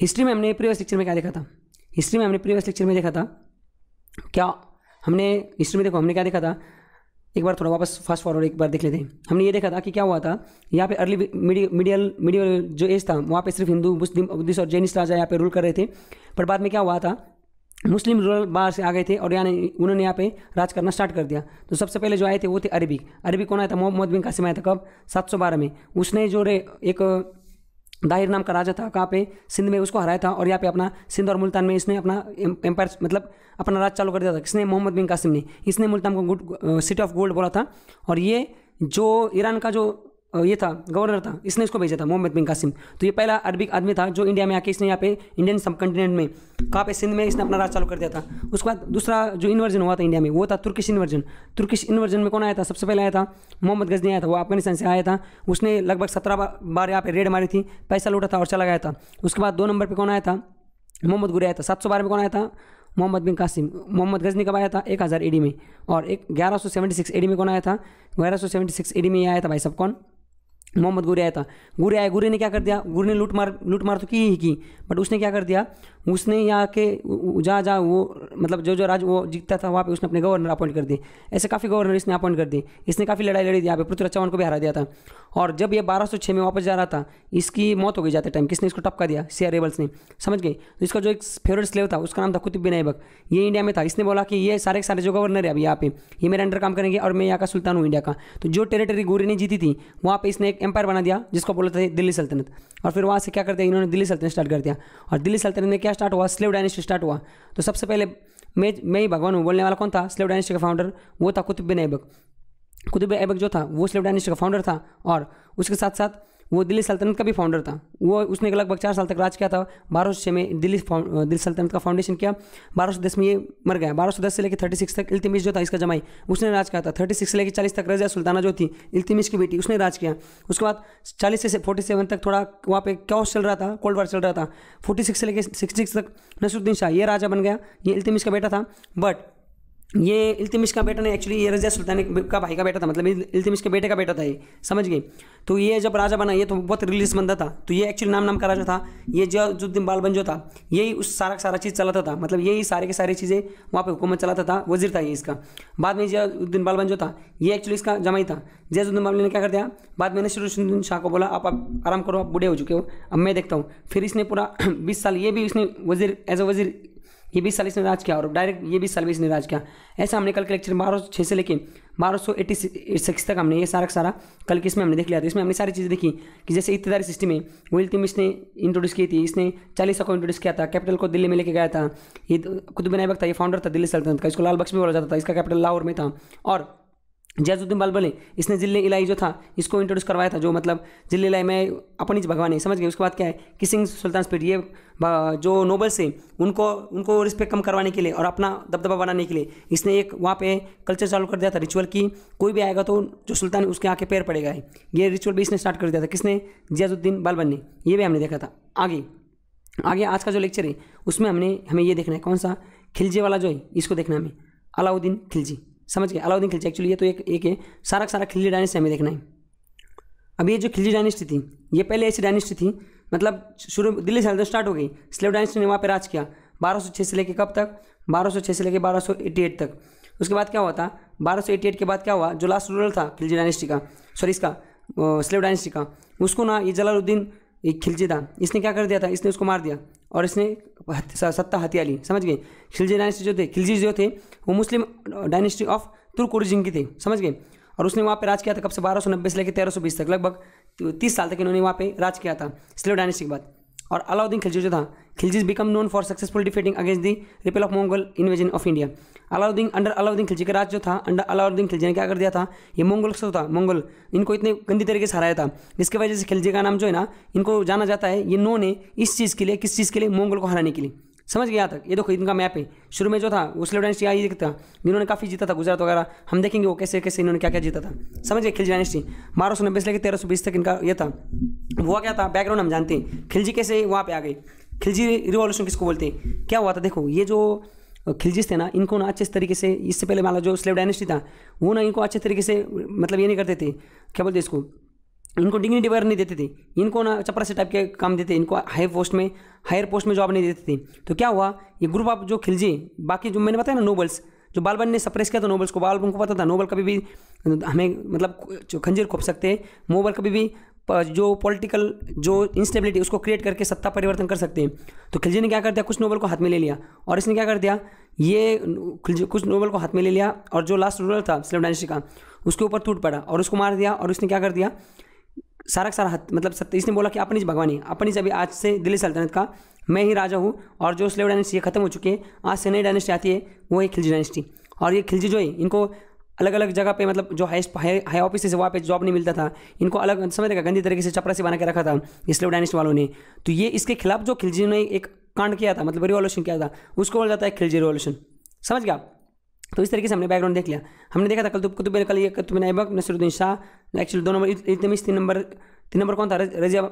history में हमने previous lecture में क्या देखा था हिस्ट्री में हमने प्रीवियस लेक्चर में देखा था क्या हमने हिस्ट्री में देखो हमने क्या देखा था एक बार थोड़ा वापस फास्ट फॉरवर्ड एक बार देख लेते हैं हमने ये देखा था कि क्या हुआ था यहाँ पे अर्ली मीडियल मीडियल जो एज था वहाँ पे सिर्फ हिंदू मुस्लिम बुद्धिस्ट और जैनिस्ट राजा यहाँ पे रूल कर रहे थे पर बाद में क्या हुआ था मुस्लिम रूरल बाहर से आ गए थे और यहाँ उन्होंने यहाँ पे राज करना स्टार्ट कर दिया तो सबसे पहले जो आए थे वो थे अरबी अरबी कौन आया था मोहम्मद बिन कासिम आया था कब सात में उसने जो रे एक दाहिर नाम का राजा था कहाँ पे सिंध में उसको हराया था और यहाँ पे अपना सिंध और मुल्तान में इसने अपना एम्पायर मतलब अपना राज चालू कर दिया था किसने मोहम्मद बिन कासिम ने इसने मुल्तान को गुड सिटी ऑफ गोल्ड बोला था और ये जो ईरान का जो ये था गवर्नर था इसने इसको भेजा था मोहम्मद बिन कासिम तो ये पहला अरबिक आदमी था जो इंडिया में आके इसने यहाँ पे इंडियन सब कंटिनेंट में पे सिंध में इसने अपना राज चालू कर दिया था उसके बाद दूसरा जो इन्वर्जन हुआ था इंडिया में वो था तुर्किश इन्वर्जन तुर्किश इन्वर्जन में कौन आया था सबसे पहले आया था मोहम्मद गजनी आया था वो अफगानिस्तान से आया था उसने लगभग सत्रह बार यहाँ पे रेड मारी थी पैसा लूटा था और चला गया था उसके बाद दो नंबर पर कौन आया था मोहम्मद गुरे आया था सात सौ बारह में कौन आया था मोहम्मद बिन कासिम मोहम्मद गजनी कब आया था एक हज़ार एडी में और एक ग्यारह सौ सेवेंटी सिक्स एडी में कौन आया था ग्यारह सौ सेवेंटी सिक्स एडी में आया था भाई सब कौन मोहम्मद गोरे आया था गोरे आया गोरे ने क्या कर दिया गोरे ने लूट मार लूट मार तो की ही की बट उसने क्या कर दिया उसने यहाँ के जहाँ जहाँ वो मतलब जो जो राज वो जीतता था वहाँ पे उसने अपने गवर्नर अपॉइंट कर दिए ऐसे काफ़ी गवर्नर इसने अपॉइंट कर दिए इसने काफ़ी लड़ाई लड़ी यहाँ पे पृथ्वीराज चौहान को भी हरा दिया था और जब ये बारह में वापस जा रहा था इसकी मौत हो गई जाते टाइम किसने इसको टपका दिया सिया रेबल्स ने समझ गए तो इसका जो एक फेवरेट स्लेव था उसका नाम था कुतुब बिन ऐबक ये इंडिया में था इसने बोला कि ये सारे सारे जो गवर्नर है अभी यहाँ पे ये मेरे अंडर काम करेंगे और मैं यहाँ का सुल्तान हूँ इंडिया का तो जो टेरिटरी गोरे ने जीती थी वहाँ पर इसने एक एम्पायर बना दिया जिसको बोलते थे दिल्ली सल्तनत और फिर वहाँ से क्या कर दिया इन्होंने दिल्ली सल्तनत स्टार्ट कर दिया और दिल्ली सल्तनत में क्या स्टार्ट हुआ स्लेव डायनेस्टी स्टार्ट हुआ तो सबसे पहले मैं मैं ही भगवान हूँ बोलने वाला कौन था स्लेव डायनेस्टी का फाउंडर वो था कुतुब बिन ऐबक कुतुब ऐबक जो था वो स्लेव डायनेस्टी का फाउंडर था और उसके साथ साथ वो दिल्ली सल्तनत का भी फाउंडर था वो उसने लगभग चार साल तक राज किया था बारह सौ छः में दिल्ली दिल्ली सल्तनत का फाउंडेशन किया बारह सौ दस में ये मर गया बारह सौ दस से लेकर थर्टी सिक्स तक इल्तमिश जो था इसका जमाई उसने राज किया था थर्टी सिक्स से लेकर चालीस तक रजा सुल्ताना जो थी इल्तमिश की बेटी उसने राज किया उसके बाद चालीस से फोर्टी सेवन तक थोड़ा वहाँ पे क्या चल रहा था कोल्ड वार चल रहा था फोर्टी सिक्स से लेकर सिक्सटी सिक्स तक नसरुद्दीन शाह ये राजा बन गया ये इल्तमिश का बेटा था बट ये इल्तमिश का बेटा नहीं एक्चुअली ये रजिया सुल्तान का भाई का बेटा था मतलब इल्तमिश के बेटे का बेटा था ये समझ गए तो ये जब राजा बना ये तो बहुत रिलीज बंदा था तो ये एक्चुअली नाम नाम का राजा था ये जो दिन बालबन जो था यही उस सारा सारा चीज़ चलाता था मतलब यही सारे के सारी चीज़ें वहाँ पर हुकूमत चलाता था वजीर था ये इसका बाद में जयाउद्दीन बालबन जो था ये एक्चुअली इसका जमाई था जयाजुद्दीन बालबन ने क्या कर दिया बाद में नसरुद्दीन शाह को बोला आप आराम करो आप बूढ़े हो चुके हो अब मैं देखता हूँ फिर इसने पूरा बीस साल ये भी इसने वजीर एज अ वजीर ये भी सर्विस निराज राज किया और डायरेक्ट ये भी सर्विस निराज राज किया ऐसा हमने कल के लेक्चर बारह सौ छः से लेकर बारह सौ एटी सिक्स तक हमने ये सारा सारा कल के इसमें हमने देख लिया था तो इसमें हमने सारी चीज़ें देखी कि जैसे इतदारी सिस्टम में विल टीम इसने इंट्रोड्यूस की थी इसने चालीस को इंट्रोड्यूस किया था कैपिटल को दिल्ली में लेके गया था ये खुद बनाए वक्त था ये फाउंडर था दिल्ली सल्तनत का इसको लाल बक्स भी बोला जाता था इसका कैपिटल लाहौर में था और जैजुद्दीन बलबले इसने जिले इलाई जो था इसको इंट्रोड्यूस करवाया था जो मतलब जिले इलाई में अपनी भगवान है समझ गए उसके बाद क्या है किसिंग सुल्तान स्पीड ये जो नोबल्स है उनको उनको रिस्पेक्ट कम करवाने के लिए और अपना दबदबा बनाने के लिए इसने एक वहाँ पे कल्चर चालू कर दिया था रिचुअल की कोई भी आएगा तो जो सुल्तान उसके आँखें पैर पड़ेगा ये रिचुअल भी इसने स्टार्ट कर दिया था किसने जियाजुद्दीन बलबन ने ये भी हमने देखा था आगे आगे आज का जो लेक्चर है उसमें हमने हमें ये देखना है कौन सा खिलजी वाला जो है इसको देखना है हमें अलाउद्दीन खिलजी समझ गए अलाउद्दीन खिलजी एक्चुअली ये तो एक एक है सारा सारा खिलजी डायनेस्टी हमें देखना है अब ये जो खिलजी डायनेस्टी थी ये पहले ऐसी डायनेस्टी थी मतलब शुरू दिल्ली सल्तनत स्टार्ट हो गई स्लेव डायनेस्टी ने वहाँ पर राज किया बारह से लेकर कब तक बारह से लेकर बारह तक उसके बाद क्या हुआ था बारह के बाद क्या हुआ जो लास्ट रूरल था खिलजी डायनेस्टी का सॉरी इसका स्लेव डायनेस्टी का उसको ना ये जलालुद्दीन एक खिलजी था इसने क्या कर दिया था इसने उसको मार दिया और इसने सत्ता हथिया ली समझ गए खिलजी डायनेस्टी जो थे खिलजी जो थे वो मुस्लिम डायनेस्टी ऑफ तुर्कुरजिंग की थे समझ गए और उसने वहाँ पे राज किया था कब से बारह सौ नब्बे से लेकर तेरह सौ बीस तक लगभग तीस साल तक इन्होंने वहाँ पे राज किया था स्लेव डायनेस्टी के बाद और अलाउद्दीन खिलजी जो था Khilji become known for successful defeating against the ripple of Mongol invasion of India Alauddin under Alauddin Khilji का राज जो था अंडर अलाउद्दीन खिलजी ने क्या कर दिया था ये मंगल से था मंगल इनको इतने गंदी तरीके से हराया था जिसकी वजह से खिलजी का नाम जो है ना इनको जाना जाता है ये नोन है इस चीज़ के लिए किस चीज़ के लिए मंगल को हराने के लिए समझ गया था ये देखो इनका मैप है शुरू में जो था वो स्लो डायनेस्टी आई दिखता जिन्होंने काफ़ी जीता था गुजरात वगैरह हम देखेंगे वो कैसे कैसे इन्होंने क्या क्या जीता था समझ गए खिलजी डायनेस्टी बारह सौ नब्बे से लेकर तेरह सौ बीस तक इनका ये था हुआ क्या था बैकग्राउंड हम जानते हैं खिलजी कैसे वहाँ पे आ गई खिलजी रिवॉल्यूशन किसको बोलते हैं क्या हुआ था देखो ये जो खिलजिस थे ना इनको ना अच्छे तरीके से इससे पहले माना जो स्लेव डायनेस्टी था वो ना इनको अच्छे तरीके से मतलब ये नहीं करते थे क्या बोलते इसको इनको डिग्निटी वगैरह नहीं देते थे इनको ना चपरासी टाइप के काम देते इनको हाई पोस्ट में हायर पोस्ट में जॉब नहीं देते थे तो क्या हुआ ये ग्रुप आप जो खिलजी बाकी जो मैंने बताया ना नोबल्स जो बालबन ने सप्रेस किया था नोबल्स को बालबन को पता था नोबल कभी भी हमें मतलब खंजीर खोप सकते हैं मोबल कभी भी जो पॉलिटिकल जो इंस्टेबिलिटी उसको क्रिएट करके सत्ता परिवर्तन कर सकते हैं तो खिलजी ने क्या कर दिया कुछ नोबल को हाथ में ले लिया और इसने क्या कर दिया ये खिलजी कुछ नोबल को हाथ में ले लिया और जो लास्ट रूलर था स्लेव डायनेस्टी का उसके ऊपर टूट पड़ा और उसको मार दिया और उसने क्या कर दिया सारा सारा हत, मतलब सत्य इसने बोला कि अपनी भगवान है अपनी अभी आज से दिल्ली सल्तनत का मैं ही राजा हूँ और जो स्लेव डायनेस्टी खत्म हो चुकी है आज से नई डायनेस्टी आती है वो है खिलजी डायनेस्टी और ये खिलजी जो है इनको अलग अलग जगह पे मतलब जो हाई हाई ऑफिस है वहाँ पे जॉब नहीं मिलता था इनको अलग समझ देखा गंदी तरीके से चपरासी बना के रखा था इसलिए डायनेस्ट वालों ने तो ये इसके खिलाफ जो खिलजी ने एक कांड किया था मतलब रिवॉल्यूशन किया था उसको बोला जाता है खिलजी रिवॉल्यूशन समझ गया आप तो इस तरीके से हमने बैकग्राउंड देख लिया हमने देखा था कल तुम कुतुबे कल ये कुतुब ऐबक नसरुद्दीन शाह एक्चुअली दो नंबर इतने तीन नंबर तीन नंबर कौन था रजिया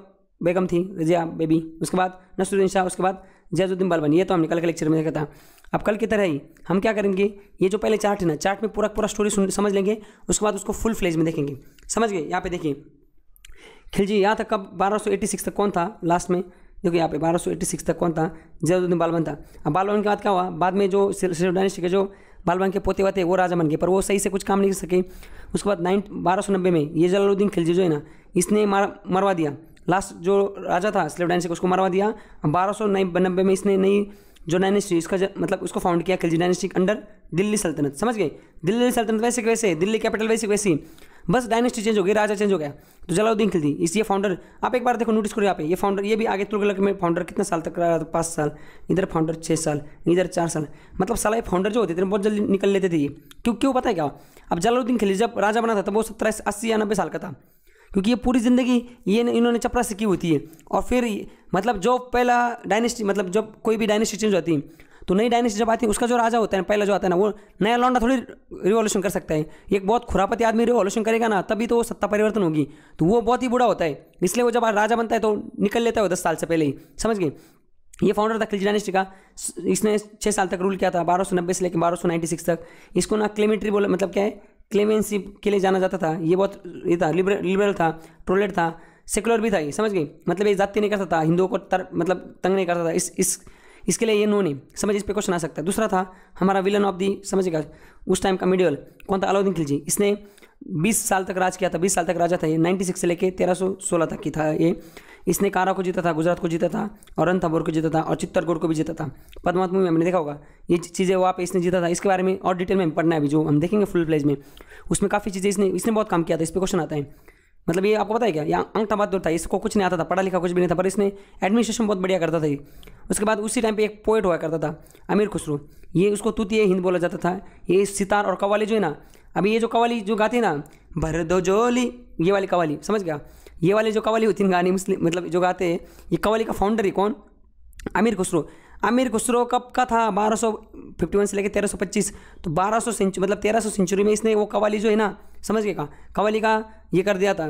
बेगम थी रजिया बेबी उसके बाद नसरुद्दीन शाह उसके बाद जयाजुद्दीन बालवानी ये तो हमने कल के लेक्चर में देखा था अब कल की तरह ही हम क्या करेंगे ये जो पहले चार्ट है ना चार्ट में पूरा पूरा स्टोरी समझ लेंगे उसके बाद उसको फुल फ्लेज में देखेंगे समझ गए यहाँ पे देखिए खिलजी यहाँ तक कब सिक्स तक कौन था लास्ट में देखो यहाँ पे 1286 तक कौन था जयाजुद्दीन बालवन था अब बालवन के बाद क्या हुआ बाद में जो सिर्फ डायनेस्टी के जो बाल बन के पोते वाते वो राजा बन गए पर वो सही से कुछ काम नहीं कर सके उसके बाद नाइन बारह सौ नब्बे में ये जलालुद्दीन खिलजी जो है ना इसने मार मरवा दिया लास्ट जो राजा था स्लेव डायनेस्टी उसको मरवा दिया बारह सौ नब्बे में इसने नई जो डायनेस्टी इसका मतलब उसको फाउंड किया खिलजी डायनेस्टी अंडर दिल्ली सल्तनत समझ गए दिल्ली सल्तनत वैसे वैसे दिल्ली कैपिटल वैसे वैसे बस डायनेस्टी चेंज हो गई राजा चेंज हो गया तो जलाउद्दीन खिलजी इस ये फाउंडर आप एक बार देखो नोटिस करो यहाँ पे ये फाउंडर ये भी आगे तुर्गलक में फाउंडर कितना साल तक रहा था पाँच साल इधर फाउंडर छः साल इधर चार साल मतलब साला ये फाउंडर जो होते थे बहुत जल्दी निकल लेते थे ये क्यों क्यों पता है क्या अब जलाउद्दीन खिलजी जब राजा बना था तब वो सत्रह अस्सी या नब्बे साल का था क्योंकि ये पूरी ज़िंदगी ये इन्होंने चपरासी की होती है और फिर मतलब जो पहला डायनेस्टी मतलब जब कोई भी डायनेस्टी चेंज होती है तो नई डायनेस्टी जब आती है उसका जो राजा होता है पहला जो आता है ना वो नया लौंडा थोड़ी रिवॉल्यूशन कर सकता है एक बहुत खुरापति आदमी रिवॉल्यूशन करेगा ना तभी तो वो सत्ता परिवर्तन होगी तो वो बहुत ही बुरा होता है इसलिए वो जब राजा बनता है तो निकल लेता है दस साल से पहले ही समझ गए ये फाउंडर था खिलजी डायनेस्टी का इसने छः साल तक रूल किया था बारह सौ नब्बे से लेकर बारह सौ नाइन्टी सिक्स तक इसको ना क्लेमेट्री बोला मतलब क्या है क्लेमेंसी के लिए जाना जाता था ये बहुत ये था लिबरल लिबरल था ट्रोलेट था सेकुलर भी था ये समझ गई मतलब ये जाति नहीं करता था हिंदुओं को तर, मतलब तंग नहीं करता था इस इस इसके लिए ये नो नहीं समझ इस पर क्वेश्चन आ सकता है दूसरा था हमारा विलन ऑफ दी समझिएगा उस टाइम का मिडियल कौन था अलाउद्दीन खिलजी इसने 20 साल तक राज किया था 20 साल तक राजा था ये 96 से लेके 1316 तक की था ये इसने कारा को जीता था गुजरात को जीता था और रणथाबोर को जीता था और चित्तरगढ़ को भी जीता था पदमात्म में हमने देखा होगा ये चीज़ें वहाँ पे इसने जीता था इसके बारे में और डिटेल में पढ़ना है अभी जो हम देखेंगे फुल प्लेज में उसमें काफ़ी चीज़ें इसने इसने बहुत काम किया था इस पर क्वेश्चन आता है मतलब ये आपको पता है क्या यहाँ अंक बहादुर था इसको कुछ नहीं आता था पढ़ा लिखा कुछ भी नहीं था पर इसने एडमिनिस्ट्रेशन बहुत बढ़िया करता था ये उसके बाद उसी टाइम पे एक पोइट हुआ करता था अमीर खुसरू ये उसको तूतीय हिंद बोला जाता था ये सितार और कवाली जो है ना अभी ये जो कवाली जो गाती है ना भर दो जोली ये वाली कवाली समझ गया ये वाली जो कवाली होती है गानी मुस्लिम मतलब जो गाते हैं ये कवाली का फाउंडर ही कौन अमीर खुसरो अमीर खुसरो कब का था 1251 से लेकर 1325 तो 1200 सेंचुरी मतलब 1300 सेंचुरी में इसने वो कवाली जो है ना समझ गए कहा कवाली का ये कर दिया था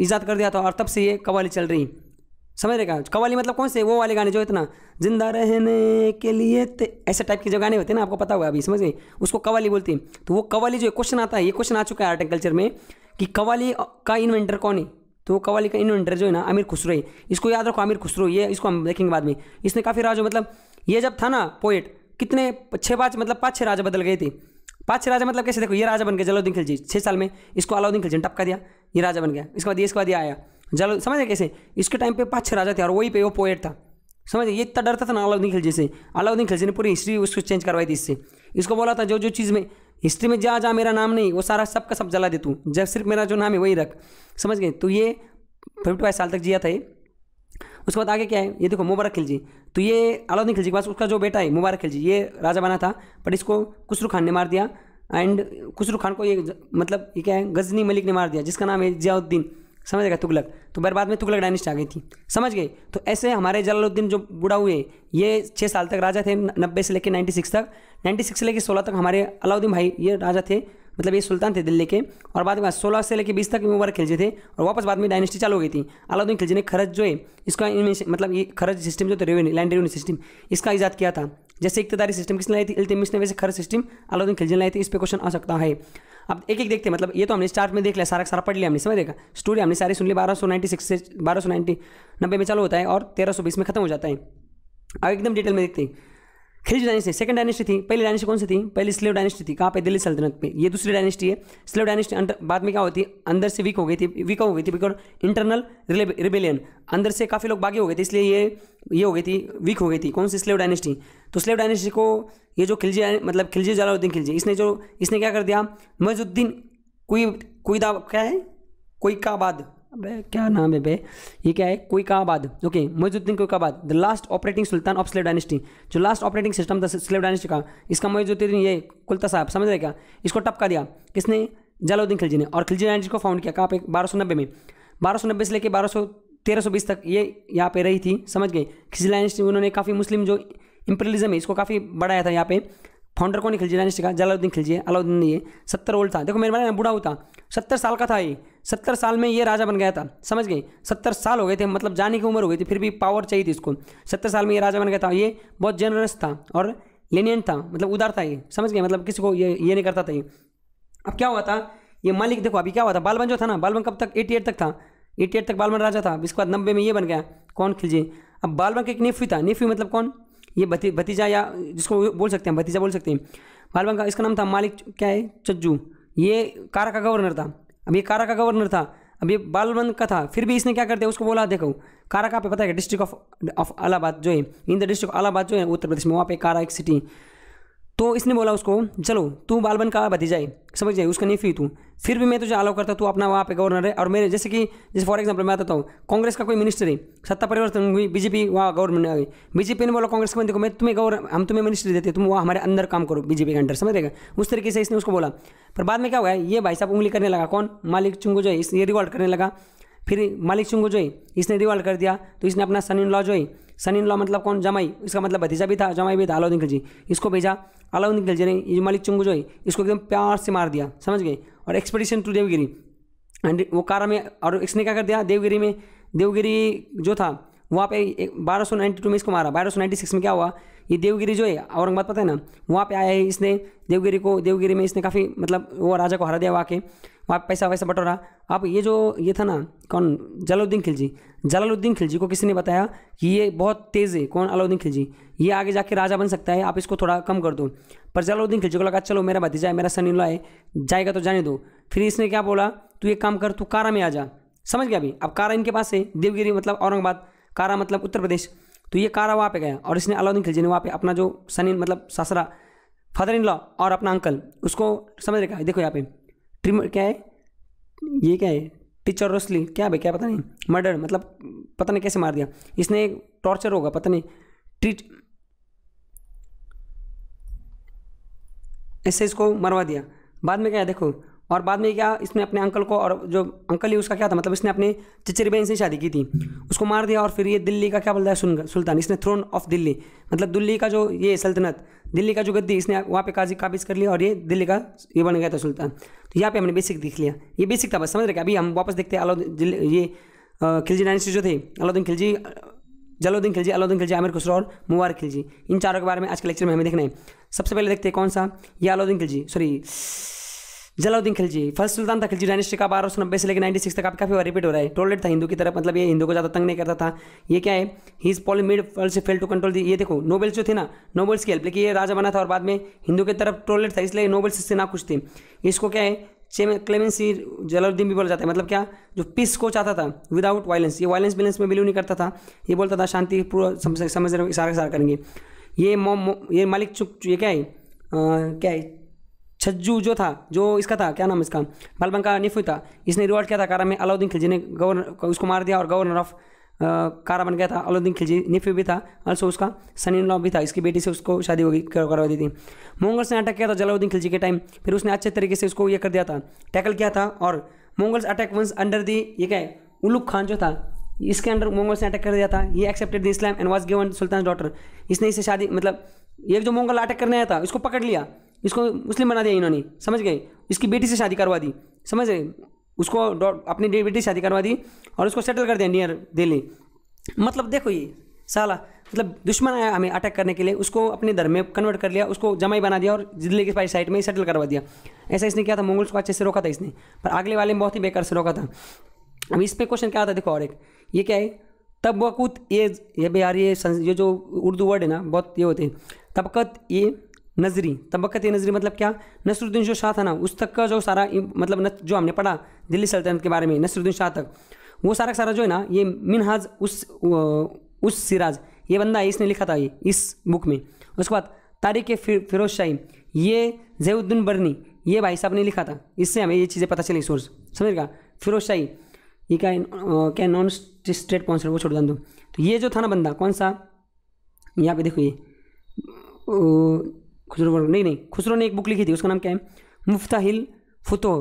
ईजाद कर दिया था और तब से ये कवाली चल रही समझ रहे कवाली मतलब कौन से वो वाले गाने जो इतना जिंदा रहने के लिए ऐसे टाइप के जो गाने होते हैं ना आपको पता हुआ अभी समझ गए उसको कवाली बोलती है तो वो कवाली जो क्वेश्चन आता है ये क्वेश्चन आ चुका है आर्ट एंड कल्चर में कि कवाली का इन्वेंटर कौन है तो वो कवाली का इन्वेंटर जो है ना आमिर खुसरो इसको याद रखो आमिर खुसरो ये इसको हम देखेंगे बाद में इसने काफ़ी राजो मतलब ये जब था ना पोइट कितने छः पाँच मतलब पाँच छः राजा बदल गए थे पांच राजा मतलब कैसे देखो ये राजा बन गया जलाउद्दीन खिलजी छः साल में इसको अलाउद्दीन खिलजी ने टपका दिया ये राजा बन गया इसके बाद ये इसके बाद ये आया जलो समझ गए कैसे इसके टाइम पे पाँच छः राजा थे और वही पे वो पोएट था समझ ये इतना डरता था ना अलाउद्दीन खिलजी से अलाउद्दीन खिलजी ने पूरी हिस्ट्री उसको चेंज करवाई थी इससे इसको बोला था जो जो चीज़ में हिस्ट्री में जा जा मेरा नाम नहीं वो सारा सबका सब जला दे तू जब सिर्फ मेरा जो नाम है वही रख समझ गए तो ये फिफ्टी फाइव साल तक जिया था ये उसके बाद आगे क्या है ये देखो मुबारक खिलजी तो ये अलाउद्दीन खिलजी के पास उसका जो बेटा है मुबारक खिलजी ये राजा बना था बट इसको खुसरू खान ने मार दिया एंड खुसरू खान को ये मतलब ये क्या है गजनी मलिक ने मार दिया जिसका नाम है जियाउद्दीन समझ गया तुगलक तो बर्बाद में तुगलक डायनेस्टी आ गई थी समझ गए तो ऐसे हमारे जलालुद्दीन जो बुढ़ा हुए ये छः साल तक राजा थे नब्बे से लेकर नाइन्टी सिक्स तक नाइन्टी सिक्स से लेकर सोलह तक हमारे अलाउद्दीन भाई ये राजा थे मतलब ये सुल्तान थे दिल्ली के और बाद में सोलह से लेकर बीस तक में वर्ग थे और वापस बाद में डायनेस्टी चालू हो गई थी अलाउद्दीन खिलजी ने खरज जो है इसका मतलब ये खरज सिस्टम जो था लैंड रेवेन्यू सिस्टम इसका ईजाद किया था जैसे इकतदारी सिस्टम किसने लाई थी इल्तमिश ने वैसे खरज सिस्टम अलाउद्दीन खिलजी ने लाई थी इस पर क्वेश्चन आ सकता है अब एक एक देखते हैं मतलब ये तो हमने स्टार्ट में देख लिया सारा सारा पढ़ लिया हमने समझ देखा स्टोरी हमने सारी सुन ली बारह सौ नाइन्टी सिक्स से बारह सौ नाइन्टी नब्बे में चालू होता है और तेरह सौ बीस में खत्म हो जाता है अब एकदम डिटेल में देखते हैं खिलजी डायनेस्टी सेकंड डायनेस्टी थी पहली डायनेस्टी कौन सी थी पहली स्लेव डायनेस्टी थी कहाँ पे दिल्ली सल्तनत पे ये दूसरी डायनेस्टी है स्लेव डायनेस्टी बाद में क्या होती है अंदर से वीक हो गई थी वीक हो गई थी बिकॉज इंटरनल रिबेलियन अंदर से काफ़ी लोग बागी हो गए थे इसलिए ये ये हो गई थी वीक हो गई थी कौन सी स्लेव डायनेस्टी तो स्लेव डायनेस्टी को ये जो खिलजी मतलब खिलजी जलाउद्दीन खिलजी इसने जो इसने क्या कर दिया मजुद्दीन कोई कोई दावा क्या है कोई का बाद अबे क्या नाम है बे ये क्या है कोई Kaiqubad okay Muizuddin Kaiqubad the last operating sultan of slave dynasty जो लास्ट ऑपरेटिंग सिस्टम था स्लेव डायनेस्टी का इसका मोजुद्दीन ये कुलता साहब समझ रहे क्या इसको टपका दिया किसने जलाउद्दीन खिलजी ने और खिलजी डायनेस्टी को फाउंड किया कहाँ पे बारह सौ नब्बे में बारह सौ नब्बे से लेकर बारह सौ तेरह सौ बीस तक ये यहाँ पे रही थी समझ गए खिलजी डायनेस्टी उन्होंने काफ़ी मुस्लिम जो इम्परलिज्म है इसको काफ़ी बढ़ाया था यहाँ पे फाउंडर कौन खिलजी डायनेस्टी का जलाउद्दीन खिलजी अलाउद्दीन ने ये सत्तर ओल्ड था देखो मेरे बारे में बूढ़ा हुआ था सत्तर साल का था ये सत्तर साल में ये राजा बन गया था समझ गई सत्तर साल हो गए थे मतलब जाने की उम्र हो गई थी फिर भी पावर चाहिए थी इसको सत्तर साल में ये राजा बन गया था ये बहुत जेनरस था और लेनियंट था मतलब उदार था ये समझ गए मतलब किसी को ये ये नहीं करता था ये अब क्या हुआ था ये मालिक देखो अभी क्या हुआ था बालबन जो था ना बालबन कब तक एटी एट तक था एटी एट तक बालबन राजा था इसके बाद नब्बे में ये बन गया कौन खिलजिए अब बालबन का एक निफ्यू था निफ्यू मतलब कौन ये भती भतीजा या जिसको बोल सकते हैं भतीजा बोल सकते हैं बालबन का इसका नाम था मालिक क्या है चज्जू ये कारा का गवर्नर था अब ये कारा का गवर्नर था अब ये बालबंद का था फिर भी इसने क्या कर दिया उसको बोला देखो कारा का पे पता है डिस्ट्रिक्ट ऑफ ऑफ अलाहाबाद जो है in the district of Allahabad जो है उत्तर प्रदेश में वहाँ पे कारा एक सिटी तो इसने बोला उसको चलो तू बालबन का भतीजा जाए समझ जाए उसका नहीं फी तू फिर भी मैं तुझे अलाउ करता तू अपना वहाँ पे गवर्नर है और मेरे जैसे कि जैसे फॉर एग्जांपल मैं बताता हूँ कांग्रेस का कोई मिनिस्टर है सत्ता परिवर्तन हुई बीजेपी वहाँ गवर्नमेंट आ गई बीजेपी ने बोला कांग्रेस के बंदे को मैं तुम्हें गवर्न हम तुम्हें मिनिस्ट्री देते तुम वहाँ हमारे अंदर काम करो बीजेपी के अंडर समझ रहेगा उस तरीके से इसने उसको बोला पर बाद में क्या हुआ ये भाई साहब उंगली करने लगा कौन मालिक चुंगो जो है इसने रिवॉल्ट करने लगा फिर मालिक चुंगो जो है इसने रिवॉल्ट कर दिया तो इसने अपना सन इन लॉ जो है सन इन लॉ मतलब कौन जमाई इसका मतलब भतीजा भी था जमाई भी था अलाउद्दीन खिलजी इसको भेजा अलाउद्दीन खिलजी ने ये मलिक चुंगू जो है इसको एकदम प्यार से मार दिया समझ गए और एक्सपेडिशन टू देवगिरी एंड वो कारा में और इसने क्या कर दिया देवगिरी में देवगिरी जो था वहाँ पे एक बारह सौ नाइन्टी टू में इसको मारा बारह सौ नाइन्टी सिक्स में क्या हुआ ये देवगिरी जो है औरंगाबाद पता है ना वहाँ पे आया है इसने देवगिरी को देवगिरी में इसने काफ़ी मतलब वो राजा को हरा दिया वहाँ के वहाँ पे पैसा वैसा बटोरा अब ये जो ये था ना कौन जलाउद्दीन खिलजी जलालुद्दीन खिलजी को किसी ने बताया कि ये बहुत तेज़ है कौन अलाउद्दीन खिलजी ये आगे जाके राजा बन सकता है आप इसको थोड़ा कम कर दो पर जलाउद्दीन खिलजी को लगा चलो मेरा भतीजा है मेरा सनी है जाएगा तो जाने दो फिर इसने क्या बोला तू एक काम कर तू कारा में आ जा समझ गया अभी अब कारा इनके पास है देवगिरी मतलब औरंगाबाद कारा मतलब उत्तर प्रदेश तो ये कारा वहाँ पे गया और इसने अलाउद्दीन खिलजी ने वहाँ पे अपना जो सन इन मतलब ससरा फादर इन लॉ और अपना अंकल उसको समझ रखा है देखो यहाँ पे ट्रिम क्या है ये क्या है टीचर रोसली क्या भाई क्या पता नहीं मर्डर मतलब पता नहीं कैसे मार दिया इसने एक टॉर्चर होगा पता नहीं ट्रीट ऐसे इसको मरवा दिया बाद में क्या है देखो और बाद में क्या इसने अपने अंकल को और जो अंकल ही उसका क्या था मतलब इसने अपने चचेरी बहन से शादी की थी उसको मार दिया और फिर ये दिल्ली का क्या बोलता है सुल्तान इसने थ्रोन ऑफ दिल्ली मतलब दिल्ली का जो ये सल्तनत दिल्ली का जो गद्दी इसने वहाँ पे काजी काबिज कर लिया और ये दिल्ली का ये बन गया था सुल्तान तो यहाँ पे हमने बेसिक दिख लिया ये बेसिक था बस समझ रहे अभी हम वापस देखते हैं अलाउद्दीन ये खिलजी डायनेस्टी जो थे अलाउद्दीन खिलजी जलाउद्दीन खिलजी अलाउद्दीन खिलजी आमिर खुसरो और मुबार खिलजी इन चारों के बारे में आज के लेक्चर में हमें देखना है सबसे पहले देखते हैं कौन सा ये Alauddin Khilji sorry Jalaluddin Khilji first sultan था खिलजी डायनेस्टी का बारह सौ नब्बे से लेकर नाइन्टी सिक्स तक आप काफ़ी रिपीट हो रहा है टोलेट था हिंदू की तरफ मतलब ये हिंदू को ज़्यादा तंग नहीं करता था ये क्या है हिज पॉल मिड से फेल टू कंट्रोल दी ये देखो नोबेल्स जो थे ना नोबेल्स की हेल्प लेकिन ये राजा बना था और बाद में हिंदू की तरफ टोलेट था इसलिए नोबेल्स से ना कुछ थे इसको क्या है क्लेमेंसी जलाउद्दीन भी बोला जाता है मतलब क्या जो पीस को चाहता था विदाउट वायलेंस ये वायलेंस बिलेंस में बिलीव नहीं करता था ये बोलता था शांति पूरा समझ समझ सारा सारा करेंगे ये मो, मो ये मालिक चुक ये क्या है आ, क्या है छज्जू जो था जो इसका था क्या नाम इसका बालबन का निफू था इसने रिवॉर्ड किया था कारा में अलाउद्दीन खिलजी ने गवर्नर उसको मार दिया और गवर्नर ऑफ कारा बन गया था अलाउद्दीन खिलजी निफू भी था अल्सो उसका सनी लॉ भी था इसकी बेटी से उसको शादी होगी करवा दी थी मुगल्स ने अटैक किया था जलाउद्दीन खिलजी के टाइम फिर उसने अच्छे तरीके से उसको ये कर दिया था टैकल किया था और Mughals attack once under the ये क्या है उलुक खान जो था इसके अंडर मुगल्स ने अटैक कर दिया था ये accepted the Islam and was given sultan daughter इसने इसे शादी मतलब एक जो मुगल अटैक करने आया था इसको पकड़ लिया इसको मुस्लिम बना दिया इन्होंने समझ गए इसकी बेटी से शादी करवा दी समझ गए उसको अपनी बेटी से शादी करवा दी और उसको सेटल कर दिया नियर दिल्ली मतलब देखो ये साला मतलब दुश्मन आया हमें अटैक करने के लिए उसको अपने धर्म में कन्वर्ट कर लिया उसको जमाई बना दिया और दिल्ली के पास साइड में ही सेटल करवा दिया ऐसा इसने किया था मंगल्स को अच्छे से रोका था इसने पर अगले वाले में बहुत ही बेकार से रोका था अब इस पर क्वेश्चन क्या आता देखो और एक ये क्या है वकूत ये ये भी यार ये ये जो उर्दू वर्ड है ना बहुत ये होते हैं तबकत ये नजरी तबक़त नजरी मतलब क्या नसरुद्दीन जो शाह था ना उस तक का जो सारा मतलब जो हमने पढ़ा दिल्ली सल्तनत के बारे में नसरुद्दीन शाह तक वो सारा का सारा जो है ना ये मिनहाज उस उस सिराज ये बंदा है इसने लिखा था ये इस बुक में उसके बाद तारीख फिर फिरोज शाही ये जयउद्दीन बर्नी ये भाई साहब ने लिखा था इससे हमें ये चीज़ें पता चली सोर्स समझ गया फिरोज शाही ये क्या क्या नॉन स्टेट पॉन्सर वो छोड़ दो तो ये जो था ना बंदा कौन सा यहाँ पे देखो ये खुसरो वर्ग नहीं नहीं खुसरो ने एक बुक लिखी थी उसका नाम क्या है मुफ्ता हिल फुतो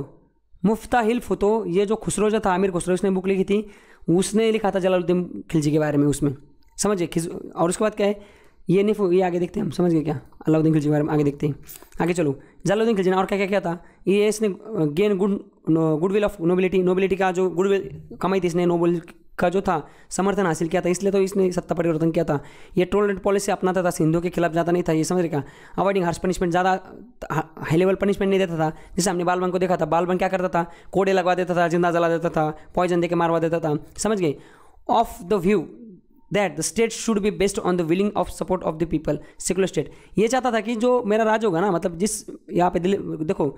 मुफ्ता हिल फुतो ये जो जो था आमिर खुसरो उसने बुक लिखी थी उसने लिखा था जलालुद्दीन खिलजी के बारे में उसमें समझिए खिस और उसके बाद क्या है ये नहीं ये आगे देखते हैं हम समझ गए क्या अलाउद्दीन खिलजी के बारे में आगे देखते हैं आगे चलो जलाउद्दीन खिलजी ने और क्या क्या क्या था ये इसने gain good goodwill of nobility nobility का जो गुडविल कमाई थी इसने नोबल का जो था समर्थन हासिल किया था इसलिए तो इसने सत्ता परिवर्तन किया था ये टोल रेट पॉलिसी अपनाता था सिंधु के खिलाफ ज्यादा नहीं था ये समझ रहेगा अवॉइडिंग हार्श पनिशमेंट ज़्यादा हाई लेवल पनिशमेंट नहीं देता था जैसे हमने बालबन को देखा था बालबन क्या करता था कोड़े लगवा देता था जिंदा जला देता था पॉइजन देकर मारवा देता था समझ गए of the view that the state should be based on the willing of support of the people secular state ये चाहता था कि जो मेरा राज होगा ना मतलब जिस यहाँ पे देखो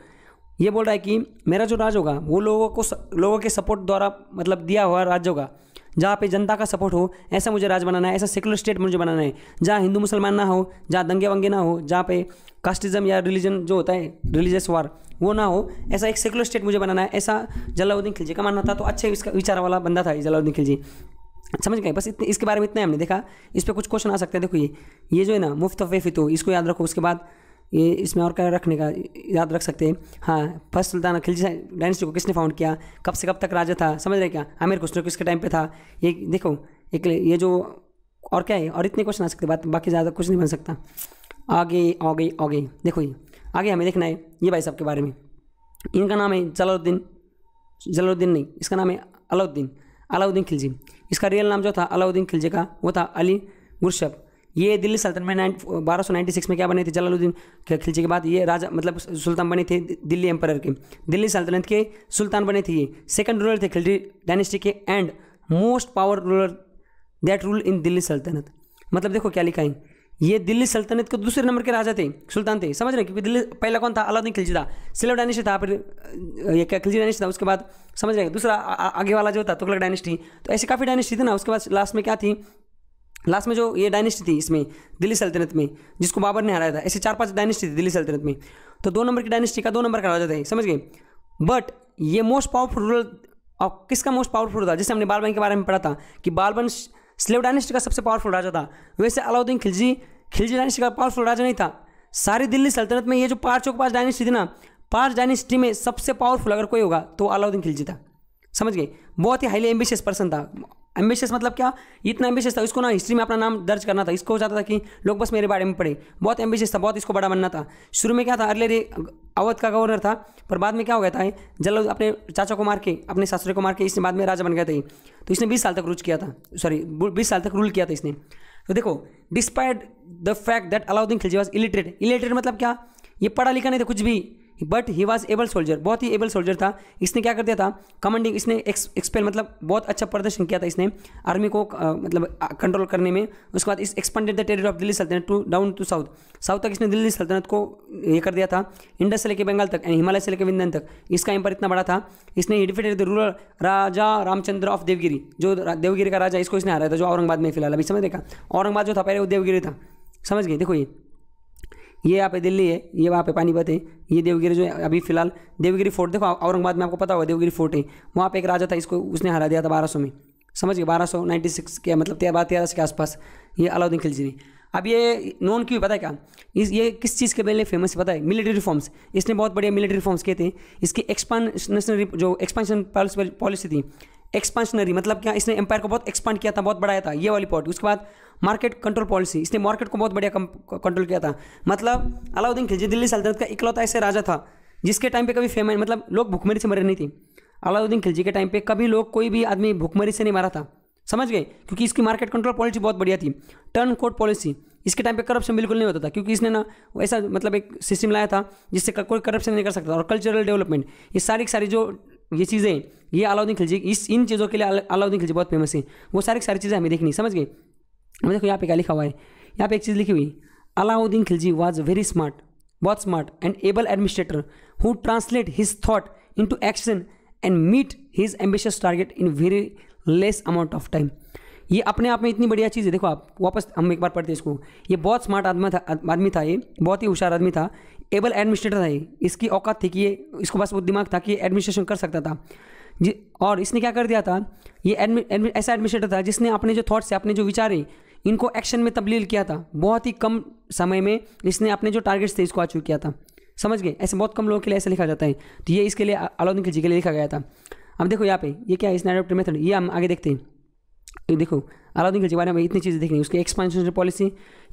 ये बोल रहा है कि मेरा जो राज होगा वो लोगों को लोगों के सपोर्ट द्वारा मतलब दिया हुआ राज्य होगा जहाँ पे जनता का सपोर्ट हो ऐसा मुझे राज बनाना है ऐसा सेकुलर स्टेट मुझे बनाना है जहाँ हिंदू मुसलमान ना हो जहाँ दंगे वंगे ना हो जहाँ पे कास्टिज्म या रिलीजन जो होता है रिलीजियस वार वो ना हो ऐसा एक सेकुलर स्टेट मुझे बनाना है ऐसा जलाउद्दीन खिलजी का मानना था तो अच्छे इसका विचार वाला बंदा था जलाउद्दीन खिलजी समझ गए बस इतने इसके बारे में इतना हमने देखा इस पर कुछ क्वेश्चन आ सकते हैं देखो ये ये जो है ना मुफ्त वे फितो इसको याद रखो उसके बाद ये इसमें और क्या रखने का याद रख सकते हैं हाँ फर्स्ट सुल्तान खिलजी डायनेस्टी को किसने फाउंड किया कब से कब तक राजा था समझ रहे क्या आमिर खुसरो किसके टाइम पे था ये देखो एक ये जो और क्या है और इतने क्वेश्चन आ सकते बात बाकी ज़्यादा कुछ नहीं बन सकता आगे आगे आगे देखो ये आगे हमें देखना है ये भाई साहब के बारे में इनका नाम है जलाउद्दीन जलाउद्दीन नहीं इसका नाम है अलाउद्दीन अलाउद्दीन खिलजी इसका रियल नाम जो था अलाउद्दीन खिलजी का वो था अली मुर्शब ये दिल्ली सल्तनत में बारह सौ नाइन्टी सिक्स में क्या बने थे जलालुद्दीन खिलजी के बाद ये राजा मतलब सुल्तान बने थे दिल्ली एम्पर के दिल्ली सल्तनत के सुल्तान बने थे ये सेकंड रूलर थे खिलजी डायनेस्टी के and most power ruler that rule in Delhi सल्तनत मतलब देखो क्या लिखा है ये दिल्ली सल्तनत के दूसरे नंबर के राजा थे सुल्तान थे समझ रहे क्योंकि दिल्ली पहला कौन था अलाउद्दीन खिलजी था सिलेव डायनेस्टी था फिर ये खिलजी डायनेस्टी था उसके बाद समझ रहे दूसरा आगे वाला जो था तुगलक डायनेस्टी तो ऐसे काफ़ी डायनेस्टी थी ना उसके बाद लास्ट में क्या थी लास्ट में जो ये डायनेस्टी थी इसमें दिल्ली सल्तनत में जिसको बाबर ने हराया था ऐसे चार पांच डायनेस्टी थी दिल्ली सल्तनत में तो दो नंबर की डायनेस्टी का दो नंबर का राजा था समझ गए बट ये मोस्ट पावरफुल रूलर और किसका मोस्ट पावरफुल था जैसे हमने बालबन के बारे में पढ़ा था कि बालबन स्लेव डायनेस्टी का सबसे पावरफुल राजा था वैसे अलाउद्दीन खिलजी खिलजी डायनेस्टी का पावरफुल राजा नहीं था सारी दिल्ली सल्तनत में ये जो पाँच के पाँच डायनेस्टी थी ना पाँच डायनेस्टी में सबसे पावरफुल अगर कोई होगा तो अलाउद्दीन खिलजी था समझ गए बहुत ही हाईली एम्बिशियस पर्सन था एम्बिशियस मतलब क्या इतना एम्बिशियस था इसको ना हिस्ट्री में अपना नाम दर्ज करना था इसको हो जाता था कि लोग बस मेरे बारे में पढ़े बहुत एम्बिशियस था बहुत इसको बड़ा बनना था शुरू में क्या था अर्ले अवध का गवर्नर था पर बाद में क्या हो गया था जल अपने चाचा को मार के अपने सासरे को मार के इसने बाद में राजा बन गया था तो इसने बीस साल तक रूज किया था सॉरी बीस साल तक रूल किया था इसने तो देखो despite the fact that Alauddin Khilji was illiterate illiterate मतलब क्या ये पढ़ा लिखा नहीं था कुछ भी but he was able soldier बहुत ही एबल सोल्जर था इसने क्या कर दिया था कमांडिंग इसने एक्सपेल मतलब बहुत अच्छा प्रदर्शन किया था इसने आर्मी को आ, मतलब कंट्रोल करने में उसके बाद इस expanded the territory of Delhi सल्तनत to down to south south तक इसने दिल्ली सल्तनत को ये कर दिया था इंडस से लेकर बंगाल तक एंड हिमालय से लेकर विंधन तक इसका एम्पर इतना बड़ा था इसने defeated the ruler raja Ramachandra of Devagiri जो देवगिरी का राजा इसको इसने हारा था जो औरंगाबाद में फिलहाल अभी समझ देखा औरंगाबाद जो था पहले वो देवगिरी था समझ गए देखो ये ये यहाँ पे दिल्ली है ये वहाँ पे पानीपत है ये देवगिरी जो है अभी फिलहाल देवगिरी फोर्ट देखो औरंगाबाद में आपको पता होगा देवगिरी फोर्ट है वहाँ पे एक राजा था इसको उसने हरा दिया था बारह में समझ गए बारह सौ नाइन्टी सिक्स के मतलब तेरह तेरह के आसपास ये अलाउद्दीन खिलजी ने अब ये नॉन क्यों पता है क्या इस ये किस चीज़ के पहले फेमस है पता है मिलिट्री रिफॉर्म्स इसने बहुत बढ़िया मिलिट्री रिफॉर्म्स किए थे इसकी एक्सपांशनरी जो एक्सपेंशन पॉलिसी थी एक्सपांशनरी मतलब क्या इसने एम्पायर को बहुत एक्सपांड किया था बहुत बढ़ाया था ये वाली पॉलिटी उसके बाद मार्केट कंट्रोल पॉलिसी इसने मार्केट को बहुत बढ़िया कंट्रोल किया था मतलब अलाउद्दीन खिलजी दिल्ली सल्तनत का इकलौता ऐसे राजा था जिसके टाइम पे कभी फेमस मतलब लोग भुखमरी से मरे नहीं थी अलाउद्दीन खिलजी के टाइम पे कभी लोग कोई भी आदमी भुखमरी से नहीं मारा था समझ गए क्योंकि इसकी मार्केट कंट्रोल पॉलिसी बहुत बढ़िया थी टर्न कोर्ट पॉलिसी इसके टाइम पे करप्शन बिल्कुल नहीं होता था क्योंकि इसने ना ऐसा मतलब एक सिस्टम लाया था जिससे कोई करप्शन नहीं कर सकता और कल्चरल डेवलपमेंट ये सारी सारी जो ये चीज़ें ये अलाउद्दीन खिलजी इस इन चीज़ों के लिए अलाउद्दीन खिलजी बहुत फेमस है वो सारी सारी चीज़ें हमें देखनी समझ गए हमें देखो यहाँ पे क्या लिखा हुआ है यहाँ पे एक चीज़ लिखी हुई Alauddin Khilji was very smart बहुत smart and able administrator who translate his thought into action and meet his ambitious target in very less amount of time ये अपने आप में इतनी बढ़िया चीज़ है देखो आप वापस हम एक बार पढ़ते हैं इसको ये बहुत स्मार्ट आदमी था आदमी था ये बहुत ही होशियार आदमी था एबल एडमिनिस्ट्रेटर है इसकी औकात थी कि ये इसको बस वो दिमाग था कि एडमिनिस्ट्रेशन कर सकता था और इसने क्या कर दिया था ये ऐसा एडमिनिस्ट्रेटर था जिसने अपने जो थाट्स है अपने जो विचार हैं इनको एक्शन में तब्दील किया था बहुत ही कम समय में इसने अपने जो टारगेट्स थे इसको अचीव किया था समझ गए ऐसे बहुत कम लोगों के लिए ऐसा लिखा जाता है तो ये इसके लिए अलाउद्दीन खिलजी के लिए लिखा गया था अब देखो यहाँ पे ये क्या है स्नैडोप्टर मेथड ये हम आगे देखते हैं देखो अलाउद्दीन खिलजी बारे में इतनी चीज़ें देखनी उसकी एक्सपेंशन पॉलिसी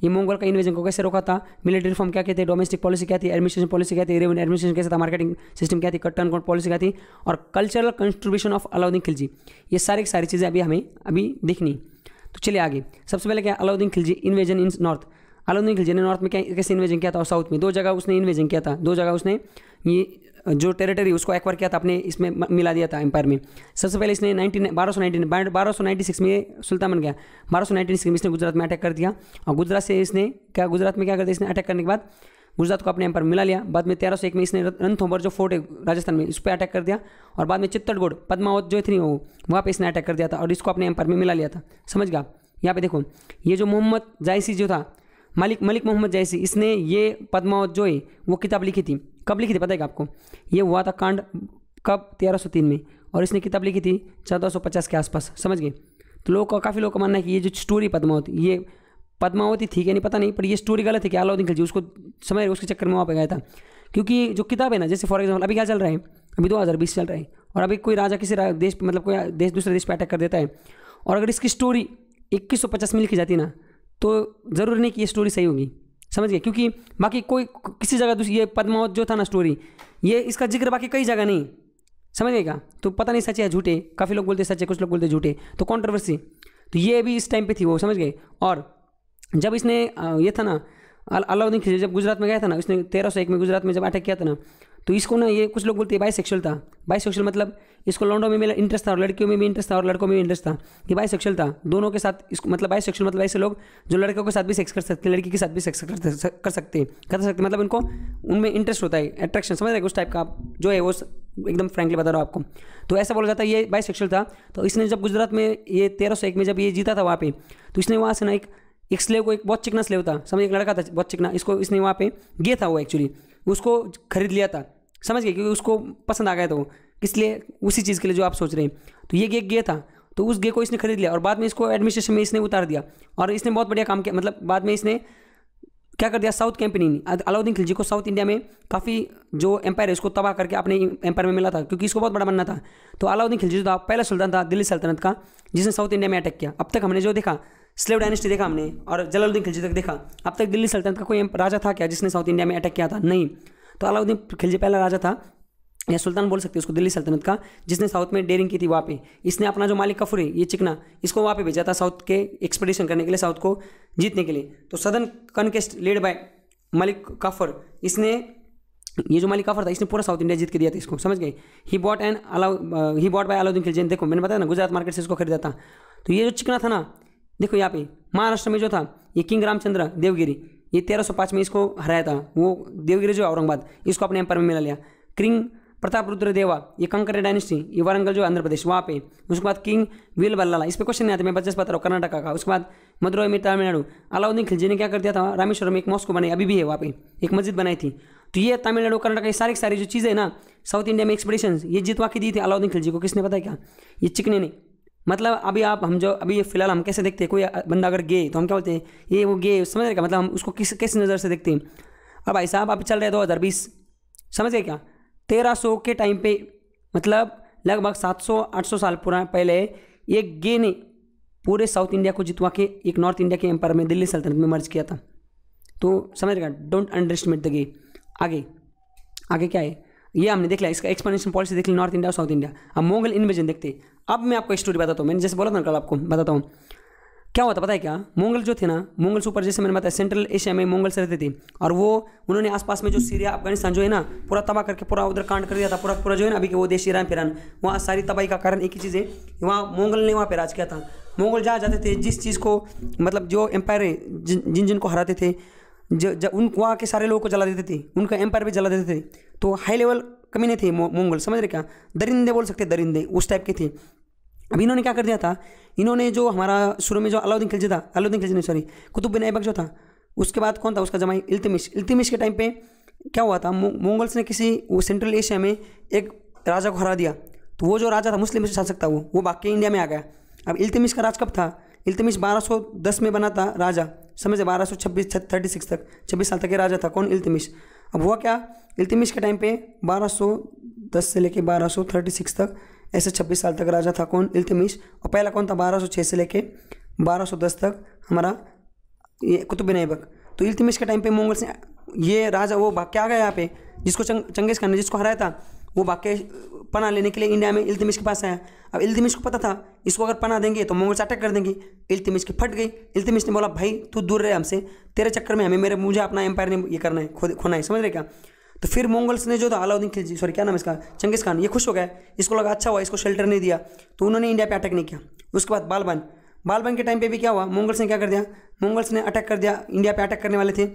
ये मंगल का इन्वेजन को कैसे रोका था मिलिट्री रिफॉर्म क्या कहते हैं डोमेस्टिक पॉलिसी क्या थी एडमिनिस्ट्रेशन पॉलिसी क्या थी रेवन एडमिनिस्ट्रेशन कैसे था मार्केटिंग सिस्टम क्या थी कट एंड कॉट पॉलिसी क्या थी और cultural contribution of Alauddin Khilji ये सारी सारी चीज़ें अभी हमें अभी देखनी तो चलिए आगे सबसे पहले क्या Alauddin Khilji invasion in north Alauddin Khilji ने नॉर्थ में क्या कैसे इन्वेजन किया था और साउथ में दो जगह उसने इन्वेजन किया था दो जगह उसने ये जो टेरिटरी उसको एक्वायर किया था अपने इसमें मिला दिया था एम्पायर में सबसे पहले इसने नाइनटीन बारह सौ नाइनटीन बारह सौ नाइन्टी सिक्स में सुल्तान बन गया बारह सौ नाइन्टी सिक्स में इसने गुजरात में अटैक कर दिया और गुजरात से इसने क्या गुजरात में क्या कर दिया इसने अटैक करने के बाद गुजरात को अपने एम्पायर मिला लिया बाद में तेरह सौ एक में इसने रणथोंबर जो फोर्ट है राजस्थान में उस पर अटैक कर दिया और बाद में चित्तौड़गढ़ पद्मावत जो थी वो वहाँ पर इसने अटैक कर दिया था और इसको अपने एम्पायर में मिला लिया था समझ गया यहाँ पे देखो ये जो मोहम्मद जायसी जो था मालिक मलिक मोहम्मद जैसी इसने ये पद्मावत जो है वो किताब लिखी थी कब लिखी थी पता है आपको ये हुआ था कांड कब 1303 में और इसने किताब लिखी थी 1450 के आसपास समझ गए तो लोग का काफ़ी लोग का मानना है कि ये जो स्टोरी पद्मावती ये पद्मावती थी क्या नहीं पता नहीं पर ये स्टोरी गलत है कि अलाउद्दीन खिलजी उसको समझ उसके चक्कर में वहाँ पर गया था क्योंकि जो किताब है ना जैसे फॉर एग्जाम्पल अभी क्या चल रहा है अभी दो चल रहा है और अभी कोई राजा किसी देश मतलब कोई देश दूसरे देश पर अटैक कर देता है और अगर इसकी स्टोरी इक्कीस में लिखी जाती ना तो ज़रूर नहीं कि ये स्टोरी सही होगी समझ गए क्योंकि बाकी कोई किसी जगह दूसरी ये पद्मावत जो था ना स्टोरी ये इसका जिक्र बाकी कई जगह नहीं समझ गएगा तो पता नहीं सच है झूठे काफ़ी लोग बोलते सच्चे कुछ लोग बोलते झूठे तो कॉन्ट्रोवर्सी तो ये भी इस टाइम पे थी वो समझ गए और जब इसने ये था ना अलाउद्दीन खिलजी जब गुजरात में गया था ना इसने तेरह सौ एक में गुजरात में जब अटैक किया था ना तो इसको ना ये कुछ लोग बोलते हैं बाई सेक्शुअल था बाई सेक्शुअल मतलब इसको लौंडों में मेरा इंटरेस्ट था और लड़कियों में भी इंटरेस्ट था और लड़कों में भी इंटरेस्ट था ये बाई सेक्शुअल था दोनों के साथ इसको मतलब बाई सेक्शुअल मतलब ऐसे लोग जो लड़कों के साथ भी सेक्स कर सकते हैं लड़की के साथ भी सेक्स कर कर सकते हैं कर सकते मतलब उनको उनमें इंटरेस्ट होता है अट्रैक्शन समझ रहे उस टाइप का आप जो है वो एकदम फ्रेंकली बता रहा हूँ आपको तो ऐसा बोला जाता है ये बाई सेक्शुअल था तो इसने जब गुजरात में ये तेरह सौ एक में जब ये जीता था वहाँ पे तो इसने वहाँ से ना एक एक स्लेव को एक बहुत चिकना स्लेव था समझ एक लड़का था बहुत चिकना इसको इसने वहाँ पे गे था वो एक्चुअली उसको खरीद लिया था समझ गए क्योंकि उसको पसंद आ गया था वो इसलिए उसी चीज़ के लिए जो आप सोच रहे हैं तो ये गेक गे था तो उस गे को इसने खरीद लिया और बाद में इसको एडमिनिस्ट्रेशन में इसने उतार दिया और इसने बहुत बढ़िया काम किया मतलब बाद में इसने क्या कर दिया साउथ कंपनी ने अलाउद्दीन खिलजी को साउथ इंडिया में काफ़ी जो एम्पायर है उसको तबाह करके अपने एम्पायर में मिला था क्योंकि इसको बहुत बड़ा बनना था तो अलाउद्दीन खिलजी जो था पहला सुल्तान था दिल्ली सल्तनत का जिसने साउथ इंडिया में अटैक किया अब तक हमने जो देखा स्लेव डायनेस्टी देखा हमने और जलालुद्दीन खिलजी तक देखा अब तक दिल्ली सल्तनत का कोई राजा था क्या जिसने साउथ इंडिया में अटैक किया था नहीं तो अलाउद्दीन खिलजी पहला राजा था या सुल्तान बोल सकते हैं उसको दिल्ली सल्तनत का जिसने साउथ में डेयरिंग की थी वहाँ पे इसने अपना जो मालिक कफूर है ये चिकना इसको वहाँ पे भेजा था साउथ के एक्सपेडिशन करने के लिए साउथ को जीतने के लिए तो southern conquest led by Malik Kafur इसने ये जो मालिक काफर था इसने पूरा साउथ इंडिया जीत के दिया था इसको समझ गए ही बॉट एंड अलाउ he bought by Alauddin Khilji देखो मैंने बताया ना गुजरात मार्केट से इसको खरीदा था तो ये जो चिकना था ना देखो यहाँ पे महाराष्ट्र में जो था ये किंग रामचंद्र देवगिरी ये 1305 में इसको हराया था वो देवगिरी जो औरंगाबाद इसको अपने एम्पायर में मिला लिया किंग प्रताप रुद्र देवा ये कंकर डायनेस्टी ये वारंगल जो आंध्र प्रदेश वहाँ पे उसके बाद किंग वील बल्लाला इस पर क्वेश्चन नहीं आते मैं बच्चे पता रहा हूँ कर्नाटका का उसके बाद मदुरई में तमिलनाडु अलाउद्दीन खिलजी ने क्या कर दिया था रामेश्वर में एक मॉस्को बनाई अभी भी है वहाँ पे एक मस्जिद बनाई थी तो ये तमिलनाडु कर्नाटक ये सारी सारी जो चीज़ें ना साउथ इंडिया में एक्सपीडिशन ये जितवा की दी थी अलाउद्दीन खिलजी को किसने पता क्या ये चिकने ने मतलब अभी आप हम जो अभी ये फिलहाल हम कैसे देखते हैं कोई बंदा अगर गे तो हम क्या बोलते हैं ये वो गे समझ रहे क्या मतलब हम उसको किस किस नज़र से देखते हैं और भाई साहब आप चल रहे दो हज़ार बीस समझ गए क्या तेरह सौ के टाइम पे मतलब लगभग सात सौ आठ सौ साल पुराने पहले एक गे ने पूरे साउथ इंडिया को जितवा के एक नॉर्थ इंडिया के एम्पायर में दिल्ली सल्तनत में मर्ज किया था तो समझ रहेगा डोंट अंडरस्टिमेट द गे आगे आगे क्या है ये हमने देख लिया इसका एक्सपेंशन पॉलिसी देख ली नॉर्थ इंडिया और साउथ इंडिया अब मोगल इन्वेजन देखते अब मैं आपको स्टोरी बताता हूँ मैंने जैसे बोला था ना कल आपको बताता हूँ क्या हुआ था पता है क्या मुगल जो थे ना मुगल्स सुपर जैसे मैंने बताया सेंट्रल एशिया में से रहते थे और वो उन्होंने आसपास में जो सीरिया अफगानिस्तान जो है ना पूरा तबाह करके पूरा उधर कांड कर दिया था पूरा पूरा जो है ना अभी के वो देश ईरान फिरान वहाँ सारी तबाही का कारण एक ही चीज़ है वहाँ मुगल ने वहाँ पर राज किया था मुगल जहाँ जाते थे जिस चीज़ को मतलब जो एम्पायर जिन जिन को हराते थे जब उन वहाँ के सारे लोगों को जला देते थे उनका एम्पायर भी जला देते थे तो हाई लेवल कमी नहीं थी मंगोल समझ रहे क्या दरिंदे बोल सकते दरिंदे उस टाइप के थे अब इन्होंने क्या कर दिया था इन्होंने जो हमारा शुरू में जो अलाउद्दीन खिलजी था अलाउद्दीन खिलजी नहीं सॉरी कुतुबिन ऐबक जो था उसके बाद कौन था उसका जमाई इल्तमिश इल्तमिश के टाइम पे क्या हुआ था मंगोल्स ने किसी वो सेंट्रल एशिया में एक राजा को हरा दिया तो वो जो राजा था मुस्लिम से शासक था वो वो बाकी इंडिया में आ गया अब इल्तमिश का राज कब था इल्तमिश दस में बना था राजा समझे बारह सौ छब्बीस थर्टी सिक्स तक छब्बीस साल तक के राजा था कौन इल्तमिश अब हुआ क्या इल्तमिश के टाइम पे 1210 से लेके 1236 तक ऐसे 26 साल तक राजा था कौन इल्तमिश और पहला कौन था 1206 से लेके 1210 तक हमारा ये कुतुब नैबक तो इल्तमिश के टाइम पे मुगल से ये राजा वो भाग आ गया यहाँ पे जिसको चंग, चंगेज खान ने जिसको हराया था वो भाग के पना लेने के लिए इंडिया में इल्तमिश के पास आया अब इल्तमिश को पता था इसको अगर पना देंगे तो मंगल से अटैक कर देंगे इल्तमिश की फट गई इल्तमिश ने बोला भाई तू दूर रहे हमसे तेरे चक्कर में हमें मेरे मुझे अपना एम्पायर ने ये करना है खो खोना है समझ रहे क्या तो फिर मंगल्स ने जो था अलाउद्दीन खिलजी सॉरी क्या नाम इसका चंगेज़ खान ये खुश हो गया इसको लगा अच्छा हुआ इसको शेल्टर नहीं दिया तो उन्होंने इंडिया पर अटैक नहीं किया उसके बाद बालबन बालबन के टाइम पर भी क्या हुआ मंगल्स ने क्या कर दिया मंगल्स ने अटैक कर दिया इंडिया पर अटैक करने वाले थे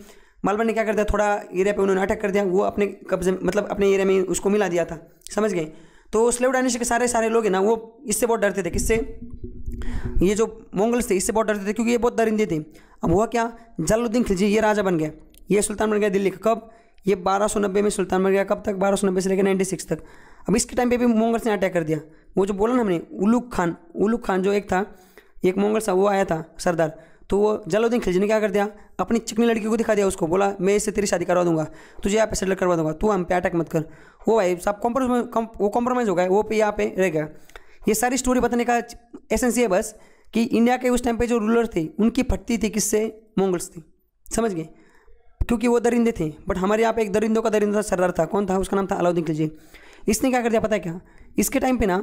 मालबन ने क्या कर दिया थोड़ा एरिया पे उन्होंने अटैक कर दिया वो अपने कब्जे मतलब अपने एरिया में उसको मिला दिया था समझ गए तो स्लेव डायनेस्टी के सारे सारे लोग हैं ना वो इससे बहुत डरते थे किससे ये जो मंगल्स थे इससे बहुत डरते थे क्योंकि ये बहुत दरिंदे थे अब हुआ क्या जलालुद्दीन खिलजी ये राजा बन गया ये सुल्तान बन गया दिल्ली का कब ये नब्बे में सुल्तान बन गया कब तक नब्बे से लेकर सिक्स तक अब इसके टाइम पे भी मंगल्स ने अटैक कर दिया वो जो बोला ना हमने उलूक खान उलूक खान जो एक था एक मंगल सा वो आया था सरदार तो वो जलाउद्दीन खिलजी ने क्या कर दिया अपनी चिकनी लड़की को दिखा दिया उसको बोला मैं इससे तेरी शादी करवा दूंगा तुझे यहाँ पे सेटल करवा दूंगा तू हम पे अटैक मत कर वो भाई साहब कॉम्प्रोम वो कॉम्प्रोमाइज़ हो गया वो पे यहाँ पे रह गया ये सारी स्टोरी बताने का एसेंस ये बस कि इंडिया के उस टाइम पे जो रूलर थे उनकी फटती थी किससे मोंगल्स थी समझ गए क्योंकि वो दरिंदे थे बट हमारे यहाँ पे एक दरिंदों का दरिंदा सरदार था कौन था उसका नाम था अलाउद्दीन खिलजी इसने क्या कर दिया पता है क्या इसके टाइम पे ना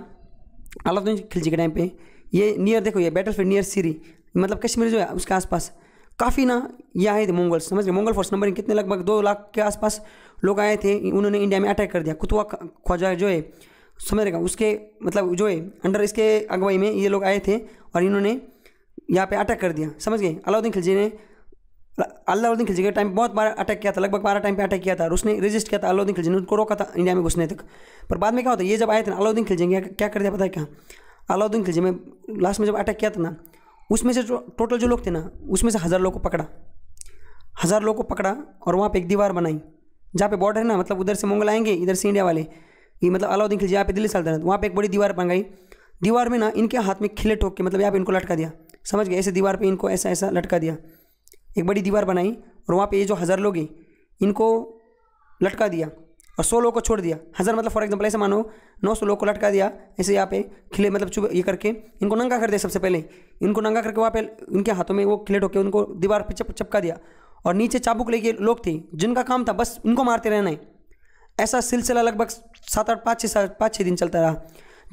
अलाउद्दीन खिलजी के टाइम पे ये नियर देखो ये बैटल फील्ड नियर सीरी मतलब कश्मीर जो है उसके आसपास काफ़ी ना ये आए थे मंगल समझ गए मंगल फोर्स नंबर कितने लगभग दो लाख के आसपास लोग आए थे उन्होंने इंडिया में अटैक कर दिया कुतवा ख्वाजा जो है समझ रहेगा उसके मतलब जो है अंडर इसके अगुवाई में ये लोग आए थे और इन्होंने यहाँ पे अटैक कर दिया समझ गए अलाउद्दीन खिलजी ने अलाउद्दीन खिलजी के टाइम बहुत बार अटैक किया था लगभग बारह टाइम पे अटैक किया था और उसने रजिस्ट किया था अलाउद्दीन खिलजी ने उनको रोका था इंडिया में घुसने तक पर बाद में क्या होता है ये जब आए थे अलाउद्दीन खिलजी क्या कर दिया पता है क्या अलाउद्दीन खिलजी में लास्ट में जब अटैक किया था ना उसमें से जो टोटल जो लोग थे ना उसमें से हज़ार लोगों को पकड़ा हज़ार लोगों को पकड़ा और वहाँ पे एक दीवार बनाई जहाँ पे बॉर्डर है ना मतलब उधर से मंगल आएंगे इधर से इंडिया वाले ये मतलब अलाउद्दीन खिलजी यहाँ पे दिल्ली सल्तनत वहाँ पे एक बड़ी दीवार बन गई दीवार में ना इनके हाथ में खिले ठोक के मतलब यहाँ पे इनको लटका दिया समझ गए ऐसे दीवार पे इनको ऐसा ऐसा लटका दिया एक बड़ी दीवार बनाई और वहाँ पे ये जो हज़ार लोग हैं इनको लटका दिया और सौ लोग को छोड़ दिया हज़ार मतलब फॉर एग्जाम्पल ऐसे मानो नौ सौ लोग को लटका दिया ऐसे यहाँ पे खिले मतलब चुप ये करके इनको नंगा कर दिया सबसे पहले इनको नंगा करके वहाँ पे उनके हाथों में वो खिले ठोके उनको दीवार पर चप चपका दिया और नीचे चाबुक लेके लोग थे जिनका काम था बस उनको मारते रहना है ऐसा सिलसिला लगभग सात आठ पाँच छः सात पाँच छः दिन चलता रहा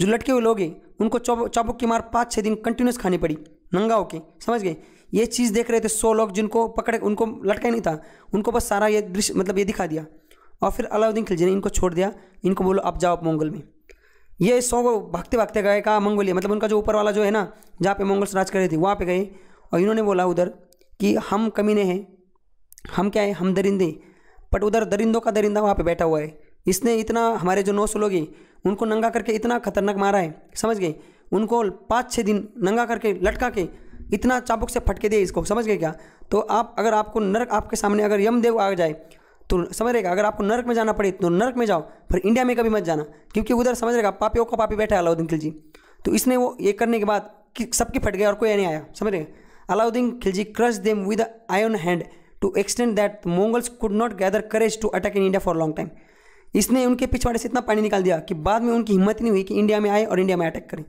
जो लटके हुए लोग हैं उनको चाबुक की मार पाँच छः दिन कंटिन्यूस खानी पड़ी नंगा होके समझ गए ये चीज़ देख रहे थे सौ लोग जिनको पकड़े उनको लटका नहीं था उनको बस सारा ये दृश्य मतलब ये दिखा दिया और फिर अलाउद्दीन खिलजी ने इनको छोड़ दिया इनको बोलो आप जाओ मंगल में ये सौ को भागते भागते गए कहा मंगोलिया मतलब उनका जो ऊपर वाला जो है ना जहाँ पे मंगल्स राज कर रहे थे वहाँ पे गए और इन्होंने बोला उधर कि हम कमीने हैं हम क्या है हम दरिंदे बट उधर दरिंदों का दरिंदा वहाँ पे बैठा हुआ है इसने इतना हमारे जो नौ सौ लोग हैं उनको नंगा करके इतना खतरनाक मारा है समझ गए उनको पाँच छः दिन नंगा करके लटका के इतना चाबुक से फटके दिए इसको समझ गए क्या तो आप अगर आपको नरक आपके सामने अगर यमदेव आ जाए तो समझ रहेगा अगर आपको नरक में जाना पड़े तो नरक में जाओ पर इंडिया में कभी मत जाना क्योंकि उधर समझ रहेगा पापियों का पापी बैठा है अलाउद्दीन खिलजी तो इसने वो ये करने के बाद सबकी फट गया और कोई नहीं आया समझ रहे Alauddin Khilji crush them with iron hand to extend that Mongols could not gather courage to attack in India for long time इसने उनके पिछवाड़े से इतना पानी निकाल दिया कि बाद में उनकी हिम्मत नहीं हुई कि इंडिया में आए और इंडिया में अटैक करें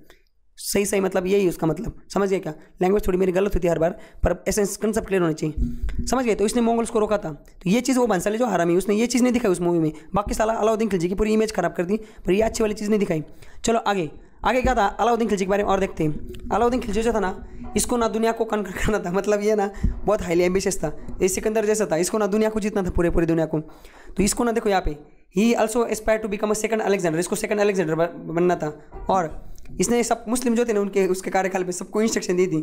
सही सही मतलब यही उसका मतलब समझ गया क्या लैंग्वेज थोड़ी मेरी गलत होती है हर बार पर एसेंस कंसेप्ट क्लियर होना चाहिए समझ गए तो इसने मोगल्स को रोका था तो ये चीज़ वो बंसाली जो हरामी उसने ये चीज़ नहीं दिखाई उस मूवी में बाकी साला अलाउद्दीन खिलजी की पूरी इमेज खराब कर दी पर ये अच्छी वाली चीज़ नहीं दिखाई चलो आगे आगे क्या था अलाउद्दीन खिलजी के बारे में और देखते हैं अलाउद्दीन खिलजी जो था ना इसको ना दुनिया को कन्कर करना था मतलब ये ना बहुत हाईली एम्बिशियस था ये सिकंदर जैसा था इसको ना दुनिया को जीतना था पूरे पूरी दुनिया को तो इसको ना देखो यहाँ पे he also aspire to become a second Alexander इसको सेकंड अलेक्जेंडर बनना था और इसने सब मुस्लिम जो थे ना उनके उसके कार्यकाल में सबको इंस्ट्रक्शन दी थी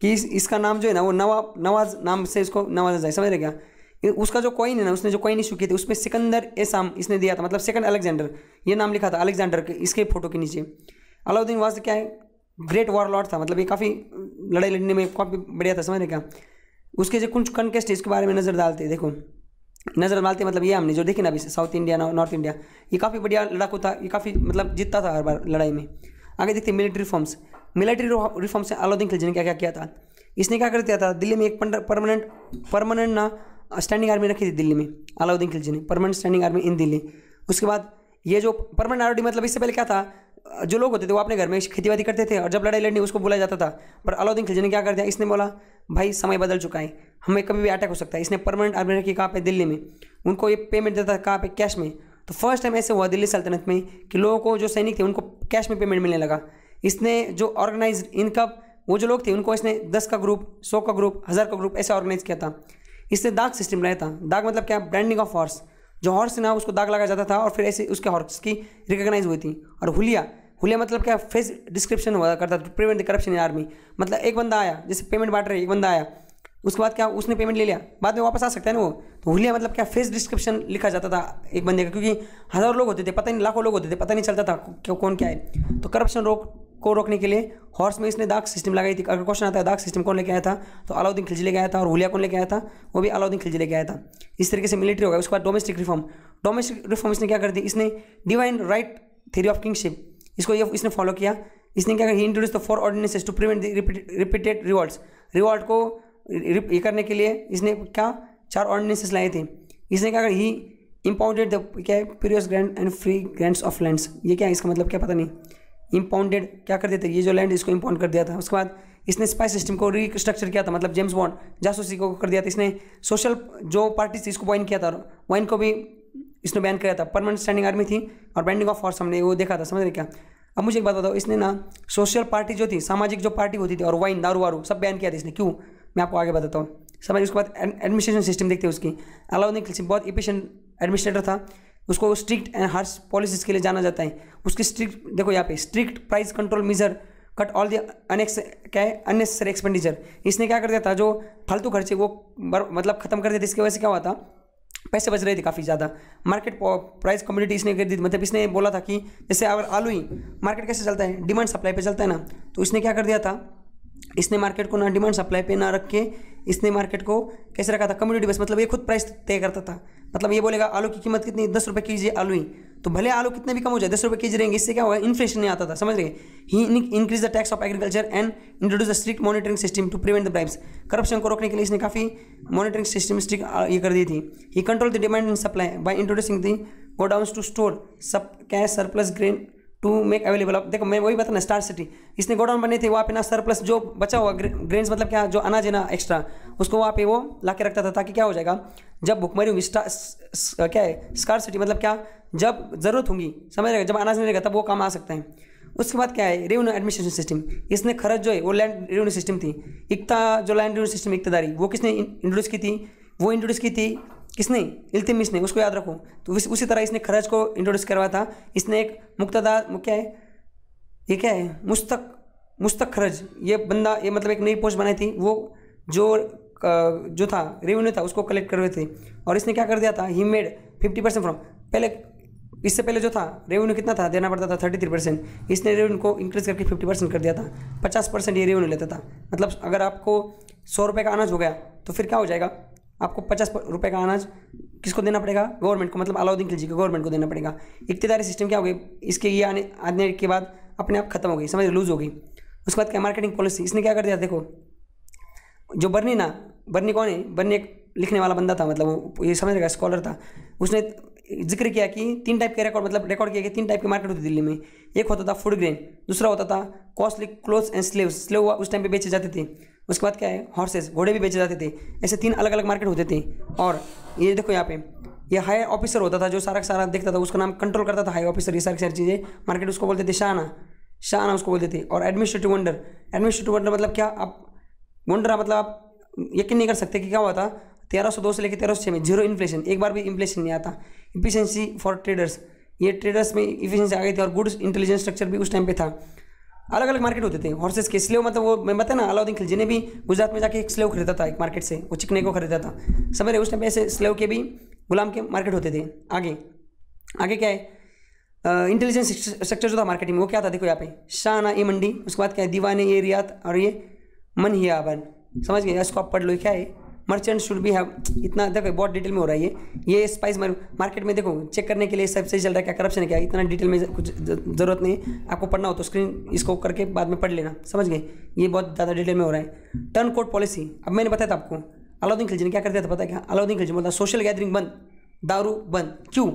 कि इस, इसका नाम जो है ना वो नवाब नवाज नाम से इसको नवाजा जाए समझ रहे क्या उसका जो कॉइन है ना उसने जो कॉइन इशू किए थे उसमें सिकंदर एसाम इसने दिया था मतलब सेकंड अलेक्जेंडर ये नाम लिखा था अलेक्जेंडर इसके फोटो के नीचे अलाउद्दीन वाज क्या है ग्रेट वॉर लॉर्ड था मतलब ये काफ़ी लड़ाई लड़ने में काफ़ी बढ़िया था समझ रहे क्या उसके जो कुछ कंटेस्ट है इसके बारे में नज़र डालते देखो नज़र डालते मतलब ये हमने जो देखे ना अभी साउथ इंडिया नॉर्थ इंडिया ये काफ़ी बढ़िया लड़ाकू था ये काफ़ी मतलब जीतता था हर बार लड़ाई में आगे देखते हैं मिलिट्री रिफॉर्म्स मिलिट्री रिफॉर्म्स से अलाउद्दीन खिलजी ने क्या क्या किया था इसने क्या कर दिया था दिल्ली में एक परमानेंट परमानेंट ना स्टैंडिंग आर्मी रखी थी दिल्ली में अलाउद्दीन खिलजी ने permanent standing army in Delhi उसके बाद ये जो परमानेंट आर्मी मतलब इससे पहले क्या था जो लोग होते थे वो अपने घर में खेतीबाड़ी करते थे और जब लड़ाई लड़नी उसको बुलाया जाता था पर अलाउद्दीन खिलजी ने क्या कर दिया इसने बोला भाई समय बदल चुका है हमें कभी भी अटैक हो सकता है इसने परमानेंट आर्मी रखी कहाँ पे दिल्ली में उनको ये पेमेंट देता था कहाँ पे कैश में तो फर्स्ट टाइम ऐसे हुआ दिल्ली सल्तनत में कि लोगों को जो सैनिक थे उनको कैश में पेमेंट मिलने लगा इसने जो ऑर्गेनाइज इनकम वो जो लोग थे उनको इसने दस का ग्रुप सौ का ग्रुप हज़ार का ग्रुप ऐसे ऑर्गेनाइज किया था इसने दाग सिस्टम लाया था दाग मतलब क्या ब्रांडिंग ऑफ हॉर्स जो हॉर्स ना उसको दाग लगाया जाता था और फिर ऐसे उसके हॉर्स की रिकग्नाइज हुई थी और हुलिया हुलिया मतलब क्या फेस डिस्क्रिप्शन हुआ करता था प्रिवेंट करप्शन इन आर्मी मतलब एक बंदा आया जैसे पेमेंट बांट रहे एक बंदा आया उसके बाद क्या उसने पेमेंट ले लिया बाद में वापस आ सकता है ना वो तो हुलिया मतलब क्या फेस डिस्क्रिप्शन लिखा जाता था एक बंदे का क्योंकि हज़ारों लोग होते थे पता नहीं लाखों लोग होते थे पता नहीं चलता था क्यों कौन क्या है तो करप्शन रोक को रोकने के लिए हॉर्स में इसने दाग सिस्टम लगाई थी अगर क्वेश्चन आता है दाग सिस्टम कौन लेके आया था तो अलाउद्दीन खिलजी लेके आया था और हुलिया कौन लेके आया था वो भी अलाउद्दीन खिलजी लेके आया था इस तरीके से मिलिट्री हो गया उसके बाद डोमेस्टिक रिफॉर्म डोमेस्टिक रिफॉर्म इसने क्या कर दी इसने divine right theory of kingship इसको ये इसने फॉलो किया इसने क्या किया introduce the four ordinances to prevent the repeated revolt revolt को ये करने के लिए इसने क्या चार ऑर्डिनेंसेस लाए थे इसने क्या ही इम्पाउंडेड द क्या है previous grant and free grants of lands ये क्या है इसका मतलब क्या पता नहीं इम्पाउंडेड क्या कर देते ये जो लैंड इसको इम्पाउंड कर दिया था उसके बाद इसने स्पाई सिस्टम को रिस्ट्रक्चर किया था मतलब जेम्स बॉन्ड जासूसी को कर दिया था इसने सोशल जो पार्टी थी इसको बॉइन किया था वाइन को भी इसने बैन किया था परमानेंट स्टैंडिंग आर्मी थी और बैंडिंग ऑफ फॉर्स हमने वो देखा था समझ रहे क्या अब मुझे एक बात बताओ इसने ना सोशल पार्टी जो थी सामाजिक जो पार्टी होती थी और वाइन दारू वारू सब बैन किया था इसने क्यों मैं आपको आगे बताता हूँ समझ उसके बाद एडमिनिस्ट्रेशन सिस्टम देखते हैं उसकी अलाउद्दीन खिलजी बहुत इफिशियंट एडमिनिस्ट्रेटर था उसको स्ट्रिक्ट एंड हार्श पॉलिसीज के लिए जाना जाता है उसकी स्ट्रिक्ट देखो यहाँ पे strict price control measure cut all the annex क्या है अननेसेसरी एक्सपेंडिचर इसने क्या कर दिया था जो फालतू खर्चे वो बर, मतलब खत्म कर दिया था इसकी वजह से क्या हुआ था पैसे बच रहे थे काफ़ी ज़्यादा मार्केट प्राइस कम्युनिटी इसने कर दी मतलब इसने बोला था कि जैसे अगर आलू ही मार्केट कैसे चलता है डिमांड सप्लाई पे चलता है ना तो इसने क्या कर दिया था इसने मार्केट को ना डिमांड सप्लाई पे ना रख के इसने मार्केट को कैसे रखा था कम्युनिटी बेस मतलब ये खुद प्राइस तय करता था मतलब ये बोलेगा आलू की कीमत कितनी दस रुपये के जी आलू ही तो भले आलू कितने भी कम हो जाए दस रुपये के जी रहेंगे इससे क्या होगा इन्फ्लेशन नहीं आता था समझ रहे he increase the tax of agriculture and introduce the strict monitoring system to prevent the bribes corruption को रोकने के लिए इसने काफ़ी मॉनिटरिंग सिस्टम स्ट्रिक ये कर दी थी he control the demand and supply by introducing the godown to store सब cash surplus grain to make available अब देखो मैं वही ना स्टार सिटी इसने गोडाउन बने थे वहाँ पे ना सरप्लस जो बचा हुआ ग्रेन्स मतलब क्या जो अनाज है ना एक्स्ट्रा उसको वहाँ पे वो ला के रखता था ताकि क्या हो जाएगा जब भुखमरी होगी क्या है स्कार सिटी मतलब क्या जब ज़रूरत होगी समझ रहेगा जब अनाज नहीं रहेगा तब वो काम आ सकते हैं उसके बाद क्या है रेवन्यू एडमिनिस्ट्रेशन सिस्टम इसने खर्च जो है वो लैंड रेवन्यू सिस्टम थी इकता जो लैंड रेवन्यू सिस्टम इकतदारी वो किसने इंट्रोड्यूस की थी वो इंट्रोड्यूस की थी किसने इल्तिमिस ने उसको याद रखो तो उस, उसी तरह इसने खरज को इंट्रोड्यूस करवाया था इसने एक मुक्तदा क्या है ये क्या है मुस्तक मुस्तक खरज ये बंदा ये मतलब एक नई पोस्ट बनाई थी वो जो जो था रेवेन्यू था उसको कलेक्ट कर रहे थे और इसने क्या कर दिया था he made fifty percent from पहले इससे पहले जो था रेवेन्यू कितना था देना पड़ता था थर्टी थ्री परसेंट इसने रेवेन्यू को इंक्रीज करके फिफ्टी परसेंट कर दिया था पचास परसेंट ये रेवेन्यू लेता था मतलब अगर आपको सौ रुपये का अनाज हो गया तो फिर क्या हो जाएगा आपको पचास रुपये का अनाज किसको देना पड़ेगा गवर्नमेंट को मतलब अलाउद्दीन खिलजी को गवर्नमेंट को देना पड़ेगा इकतदारी सिस्टम क्या हो गई इसके ये आने आने के बाद अपने आप खत्म हो गई समझ लूज हो गई उसके बाद क्या मार्केटिंग पॉलिसी इसने क्या कर दिया देखो जो बर्नी ना बर्नी कौन है बर्नी एक लिखने वाला बंदा था मतलब वो ये समझ रहेगा स्कॉलर था उसने जिक्र किया कि तीन टाइप के रिकॉर्ड मतलब रिकॉर्ड किया कि तीन टाइप के मार्केट होते दिल्ली में एक होता था फूड ग्रेन दूसरा होता था costly cloth and slave slave उस टाइम पे बेचे जाते थे उसके बाद क्या है हॉर्सेस घोड़े भी बेचे जाते थे ऐसे तीन अलग अलग मार्केट होते थे और ये देखो यहाँ पे ये हाई ऑफिसर होता था जो सारा का सारा देखता था उसका नाम कंट्रोल करता था हाई ऑफिसर ये सारी सारी चीज़ें मार्केट उसको बोलते थे शाना शाना उसको बोलते थे और एडमिनिस्ट्रेटिव वंडर एडमिनिस्ट्रेटिव वंडर मतलब क्या आप वंडर मतलब आप यकीन नहीं कर सकते कि क्या हुआ था तेरह सौ दो से लेकर तेरह सौ छः में जीरो इन्फ्लेशन एक बार भी इन्फ्लेशन नहीं आता इफिशियंसी फॉर ट्रेडर्स ये ट्रेडर्स में इफिशियंसी आ गई थी और गुड्स इंटेलिजेंस स्ट्रक्चर भी उस टाइम पे था अलग अलग मार्केट होते थे हॉर्सेस के स्लेव मतलब वो मैं बताया ना अलाउद्दीन खिलजी ने भी गुजरात में जाके एक स्लेव खरीदा था एक मार्केट से वो चिकने को खरीदा था समझ रहे उस टाइम ऐसे स्लेव के भी गुलाम के मार्केट होते थे आगे आगे क्या है इंटेलिजेंस स्ट्रक्चर जो था मार्केटिंग में वो क्या था देखो यहाँ पे शान ए मंडी उसके बाद क्या है दीवान ए रियात और ये मन ही आबान समझ गए इसको आप पढ़ लो क्या है मर्चेंट शुड भी हैव इतना देखो बहुत डिटेल में हो रहा है ये ये स्पाइस मार्केट में देखो चेक करने के लिए सबसे चल रहा है क्या करप्शन है क्या इतना डिटेल में कुछ ज़रूरत नहीं है आपको पढ़ना हो तो स्क्रीन इसको करके बाद में पढ़ लेना समझ गए ये बहुत ज़्यादा डिटेल में हो रहा है टर्न कोड पॉलिसी अब मैंने बताया था आपको अलाउद्दीन खिलजी ने क्या करते थे पता क्या अलाउद्दीन खिलजी मतलब सोशल गैदरिंग बंद दारू बंद क्यों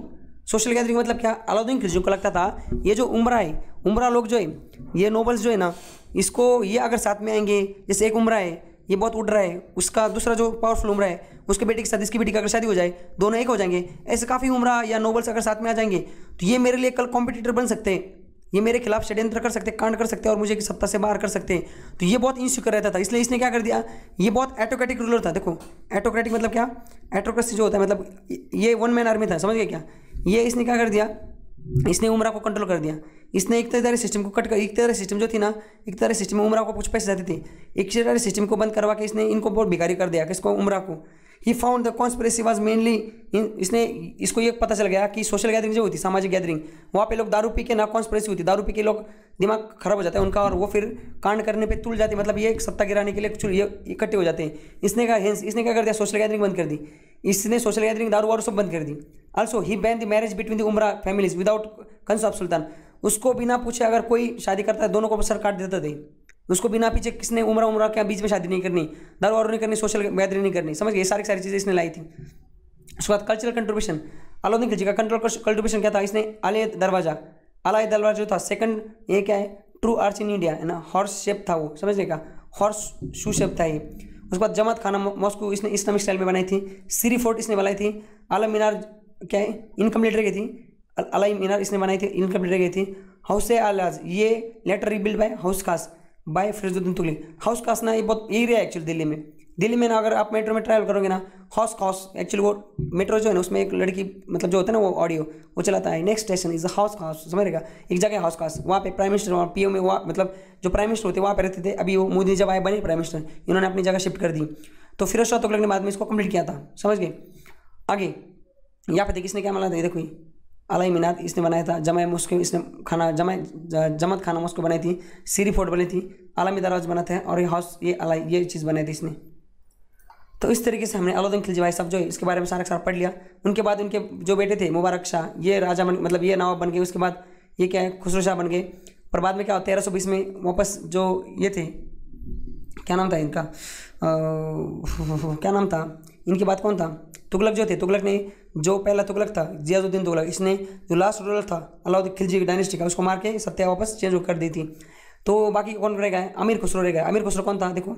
सोशल गैदरिंग मतलब क्या अलाउद्दीन खिलजी को लगता था ये जो उम्र है उम्र लोग जो है ये नोबल्स जो है ना इसको ये अगर साथ में आएंगे जैसे एक उम्र है ये बहुत उड़ रहा है उसका दूसरा जो पावरफुल उम्र है उसके बेटे के साथ इसकी बेटी का अगर शादी हो जाए दोनों एक हो जाएंगे ऐसे काफ़ी उम्र या नोबल्स अगर साथ में आ जाएंगे तो ये मेरे लिए कल कॉम्पिटिटर बन सकते हैं ये मेरे खिलाफ षड्यंत्र कर सकते हैं कांड कर सकते हैं और मुझे सत्ता से बाहर कर सकते हैं तो ये बहुत इंश्योर रहता था इसलिए इसने क्या कर दिया ये बहुत एटोक्रेटिक रूलर था देखो एटोक्रेटिक मतलब क्या एटोक्रेसी जो होता है मतलब ये वन मैन आर्मी था समझ गया क्या ये इसने क्या कर दिया इसने उमरा को कंट्रोल कर दिया इसने एक तरह तो सिस्टम को कट कर एक तरह सिस्टम जो थी ना एक तरह सिस्टम में उमरा को कुछ पैसे जाती थी एक तरह सिस्टम को बंद करवा के इसने इनको बहुत भिखारी कर दिया किसको उमरा को he found the conspiracy was mainly इसने इसको ये पता चल गया कि सोशल गैदरिंग जो होती सामाजिक गैदरिंग वहाँ पे लोग दारू पी के ना कॉन्स्परेसी होती दारू पी के लोग दिमाग खराब हो जाता है उनका और वो फिर कांड करने पे तुल जाते मतलब ये सत्ता गिराने के लिए इकट्ठे हो जाते हैं इसने कहा हेंस इसने क्या कर दिया सोशल गैदरिंग बंद कर दी इसने सोशल गैदरिंग दारू और सब बंद कर दी also he ban the marriage between the उमरा families without consent of sultan उसको बिना पूछे अगर कोई शादी करता है दोनों को सर काट देता थे उसको बिना पीछे किसने उम्र उम्र के बीच में शादी नहीं करनी दारू वारू नहीं करनी सोशल गैदरिंग नहीं करनी समझ गए सारी सारी चीज़ें इसने लाई थी उसके बाद कल्चरल कंट्रीब्यूशन अलाउद्दीन खिलजी का कंट्रोल कंट्रीब्यूशन क्या था इसने अले दरवाज़ा अला दरवाजा जो था सेकंड ये क्या है ट्रू आर्च इन इंडिया है ना हॉर्स शेप था वो समझ लेगा हॉर्स शू शेप था ये उसके बाद जमात खाना मॉस्को इसने इस्लामिक स्टाइल में बनाई थी सीरी फोर्ट इसने बनाई थी आलम मीनार क्या है इनकम्प्लीट रह गई थी अलाई मीनार इसने बनाई थी इनकम्प्लीट रह गई थी हाउस आलाज ये later rebuild by Hauz Khas by Firozuddin तुगली हाउस खास ना ये बहुत एरिया है एक्चुअली दिल्ली में दिल्ली में ना अगर आप मेट्रो में ट्रैवल करोगे ना हाउस खॉस एक्चुअली वो मेट्रो जो है ना उसमें एक लड़की मतलब जो होता है ना वो ऑडियो वो चलाता है नेक्स्ट स्टेशन इज हाउस खास समझेगा एक जगह हाउस खास वहाँ पे प्राइम मिनिस्टर वहाँ पी में वहाँ मतलब जो प्राइम मिनिस्टर होते वहाँ पे रहते थे अभी वो मोदी जब आए बने प्राइम मिनिस्टर इन्होंने अपनी जगह शिफ्ट कर दी तो फिरोज शाह तुगलक ने बाद में इसको कंप्लीट किया था समझ गए आगे यहाँ पे देखिए इसने क्या माना था देखो अलाई मीनात इसने बनाया था जमा मुस्को इसने खाना जमा जमत खाना मुस्को बनाई थी सीरी फोर्ट बनी थी अलामी दराज बनाते हैं और ये हाउस ये अलाई ये चीज़ बनाई थी इसने तो इस तरीके से हमने अलाउद्दीन भाई साहब जो है इसके बारे में सारा सारा पढ़ लिया उनके बाद उनके जो बेटे थे मुबारक शाह ये राजा बन मतलब ये नवाब बन गए उसके बाद ये क्या है खुसरो शाह बन गए और बाद में क्या तेरह सौ बीस में वापस जो ये थे क्या नाम था इनका क्या नाम था इनके बाद कौन था तुगलक जो थे तुगलक ने जो पहला तुगलक था जियाजुद्दीन तुगलक इसने जो लास्ट रूलर था अलाउद्दीन खिलजी की डायनेस्टी का उसको मार के सत्या वापस चेंज कर दी थी तो बाकी कौन रह गए अमीर खुसरो रह गए अमीर खुसरो कौन था देखो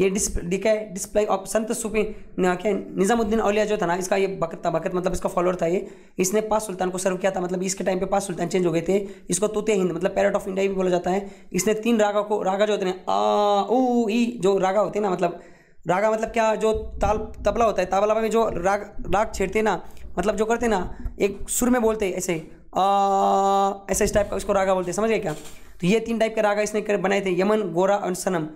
ये डिस्प्ले डिस्प्ले ऑफ संत सूफी क्या निज़ामुद्दीन अलिया जो था ना इसका ये बकत था बकत मतलब इसका फॉलोअर था ये इसने पास सुल्तान को सर्व किया था मतलब इसके टाइम पे पास सुल्तान चेंज हो गए थे इसको तोते हिंद मतलब पैरट ऑफ इंडिया भी बोला जाता है इसने तीन रागा को रागा जो होते हैं आ ऊ ई जो रागा होते हैं ना मतलब रागा मतलब क्या जो ताल तबला होता है तबला में जो राग राग छेड़ते ना मतलब जो करते ना एक सुर में बोलते ऐसे ऐसे इस टाइप का उसको रागा बोलते समझ गए क्या तो ये तीन टाइप के रागा इसने बनाए थे यमन गोरा और सनम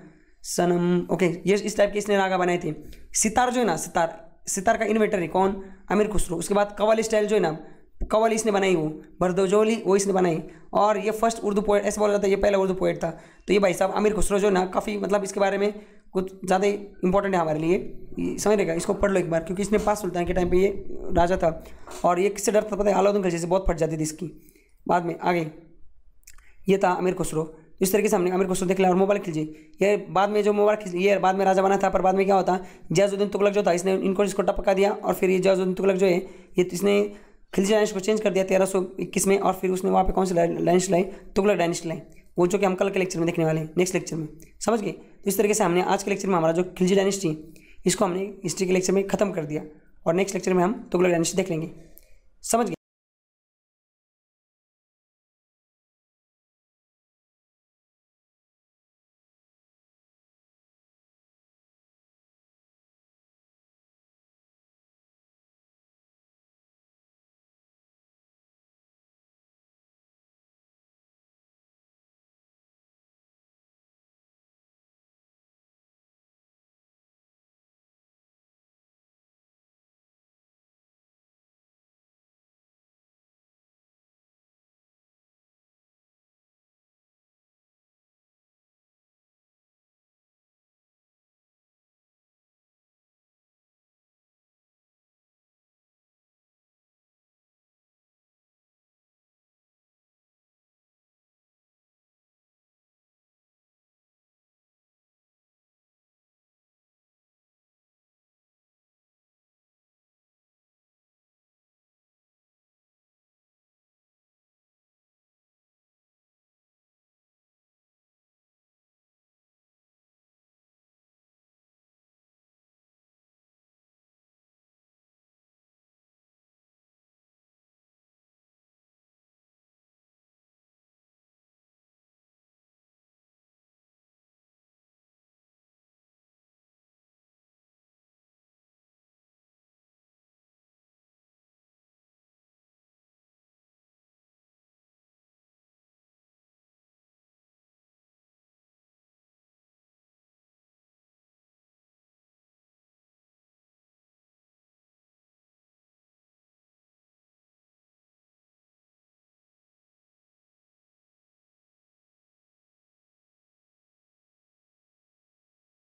सनम ओके ये इस टाइप के इसने रागा बनाए थे सितार जो है ना सितार सितार का इन्वेटर है कौन आमिर खुसरो उसके बाद कवाली स्टाइल जो है ना कवाली इसने बनाई वो बरदोजोली वो इसने बनाई और ये फर्स्ट उर्दू पोइट ऐसे बोला जाता है ये पहला उर्दू पोइट था तो ये भाई साहब अमीर खुसरो जो ना काफ़ी मतलब इसके बारे में कुछ ज़्यादा इंपॉर्टेंट है हमारे लिए समझ रहेगा इसको पढ़ लो एक बार क्योंकि इसने पास सुल्तान के टाइम पर ये राजा था और ये किससे डरता पता है अलाउद्दीन खिलजी से बहुत फट जाती थी इसकी बाद में आगे ये था आमिर खुसरो इस तरीके से हमने आमिर खुसरो देख लिया और मोबाइल खिलजी ये बाद में जो मोबाइल खिलजी ये बाद में राजा बना था पर बाद में क्या होता जयाजुद्दीन तुगलक जो था इसने इनको इसको टपका दिया और फिर ये जयाजुद्दीन तुगलक जो है ये इसने खिलजी डायनेस्ट को चेंज कर दिया तेरह सौ इक्कीस में और फिर उसने वहाँ पे कौन से डायनेस्ट लाई तुगलक डायनेस्ट लाई वो जो कि हम कल के लेक्चर में देखने वाले हैं नेक्स्ट लेक्चर में समझ गए तो इस तरीके से हमने आज के लेक्चर में हमारा जो खिलजी डायनेस्टी इसको हमने हिस्ट्री के लेक्चर में खत्म कर दिया और नेक्स्ट लेक्चर में हम तुगलक डायनेस्टी देख लेंगे समझ गए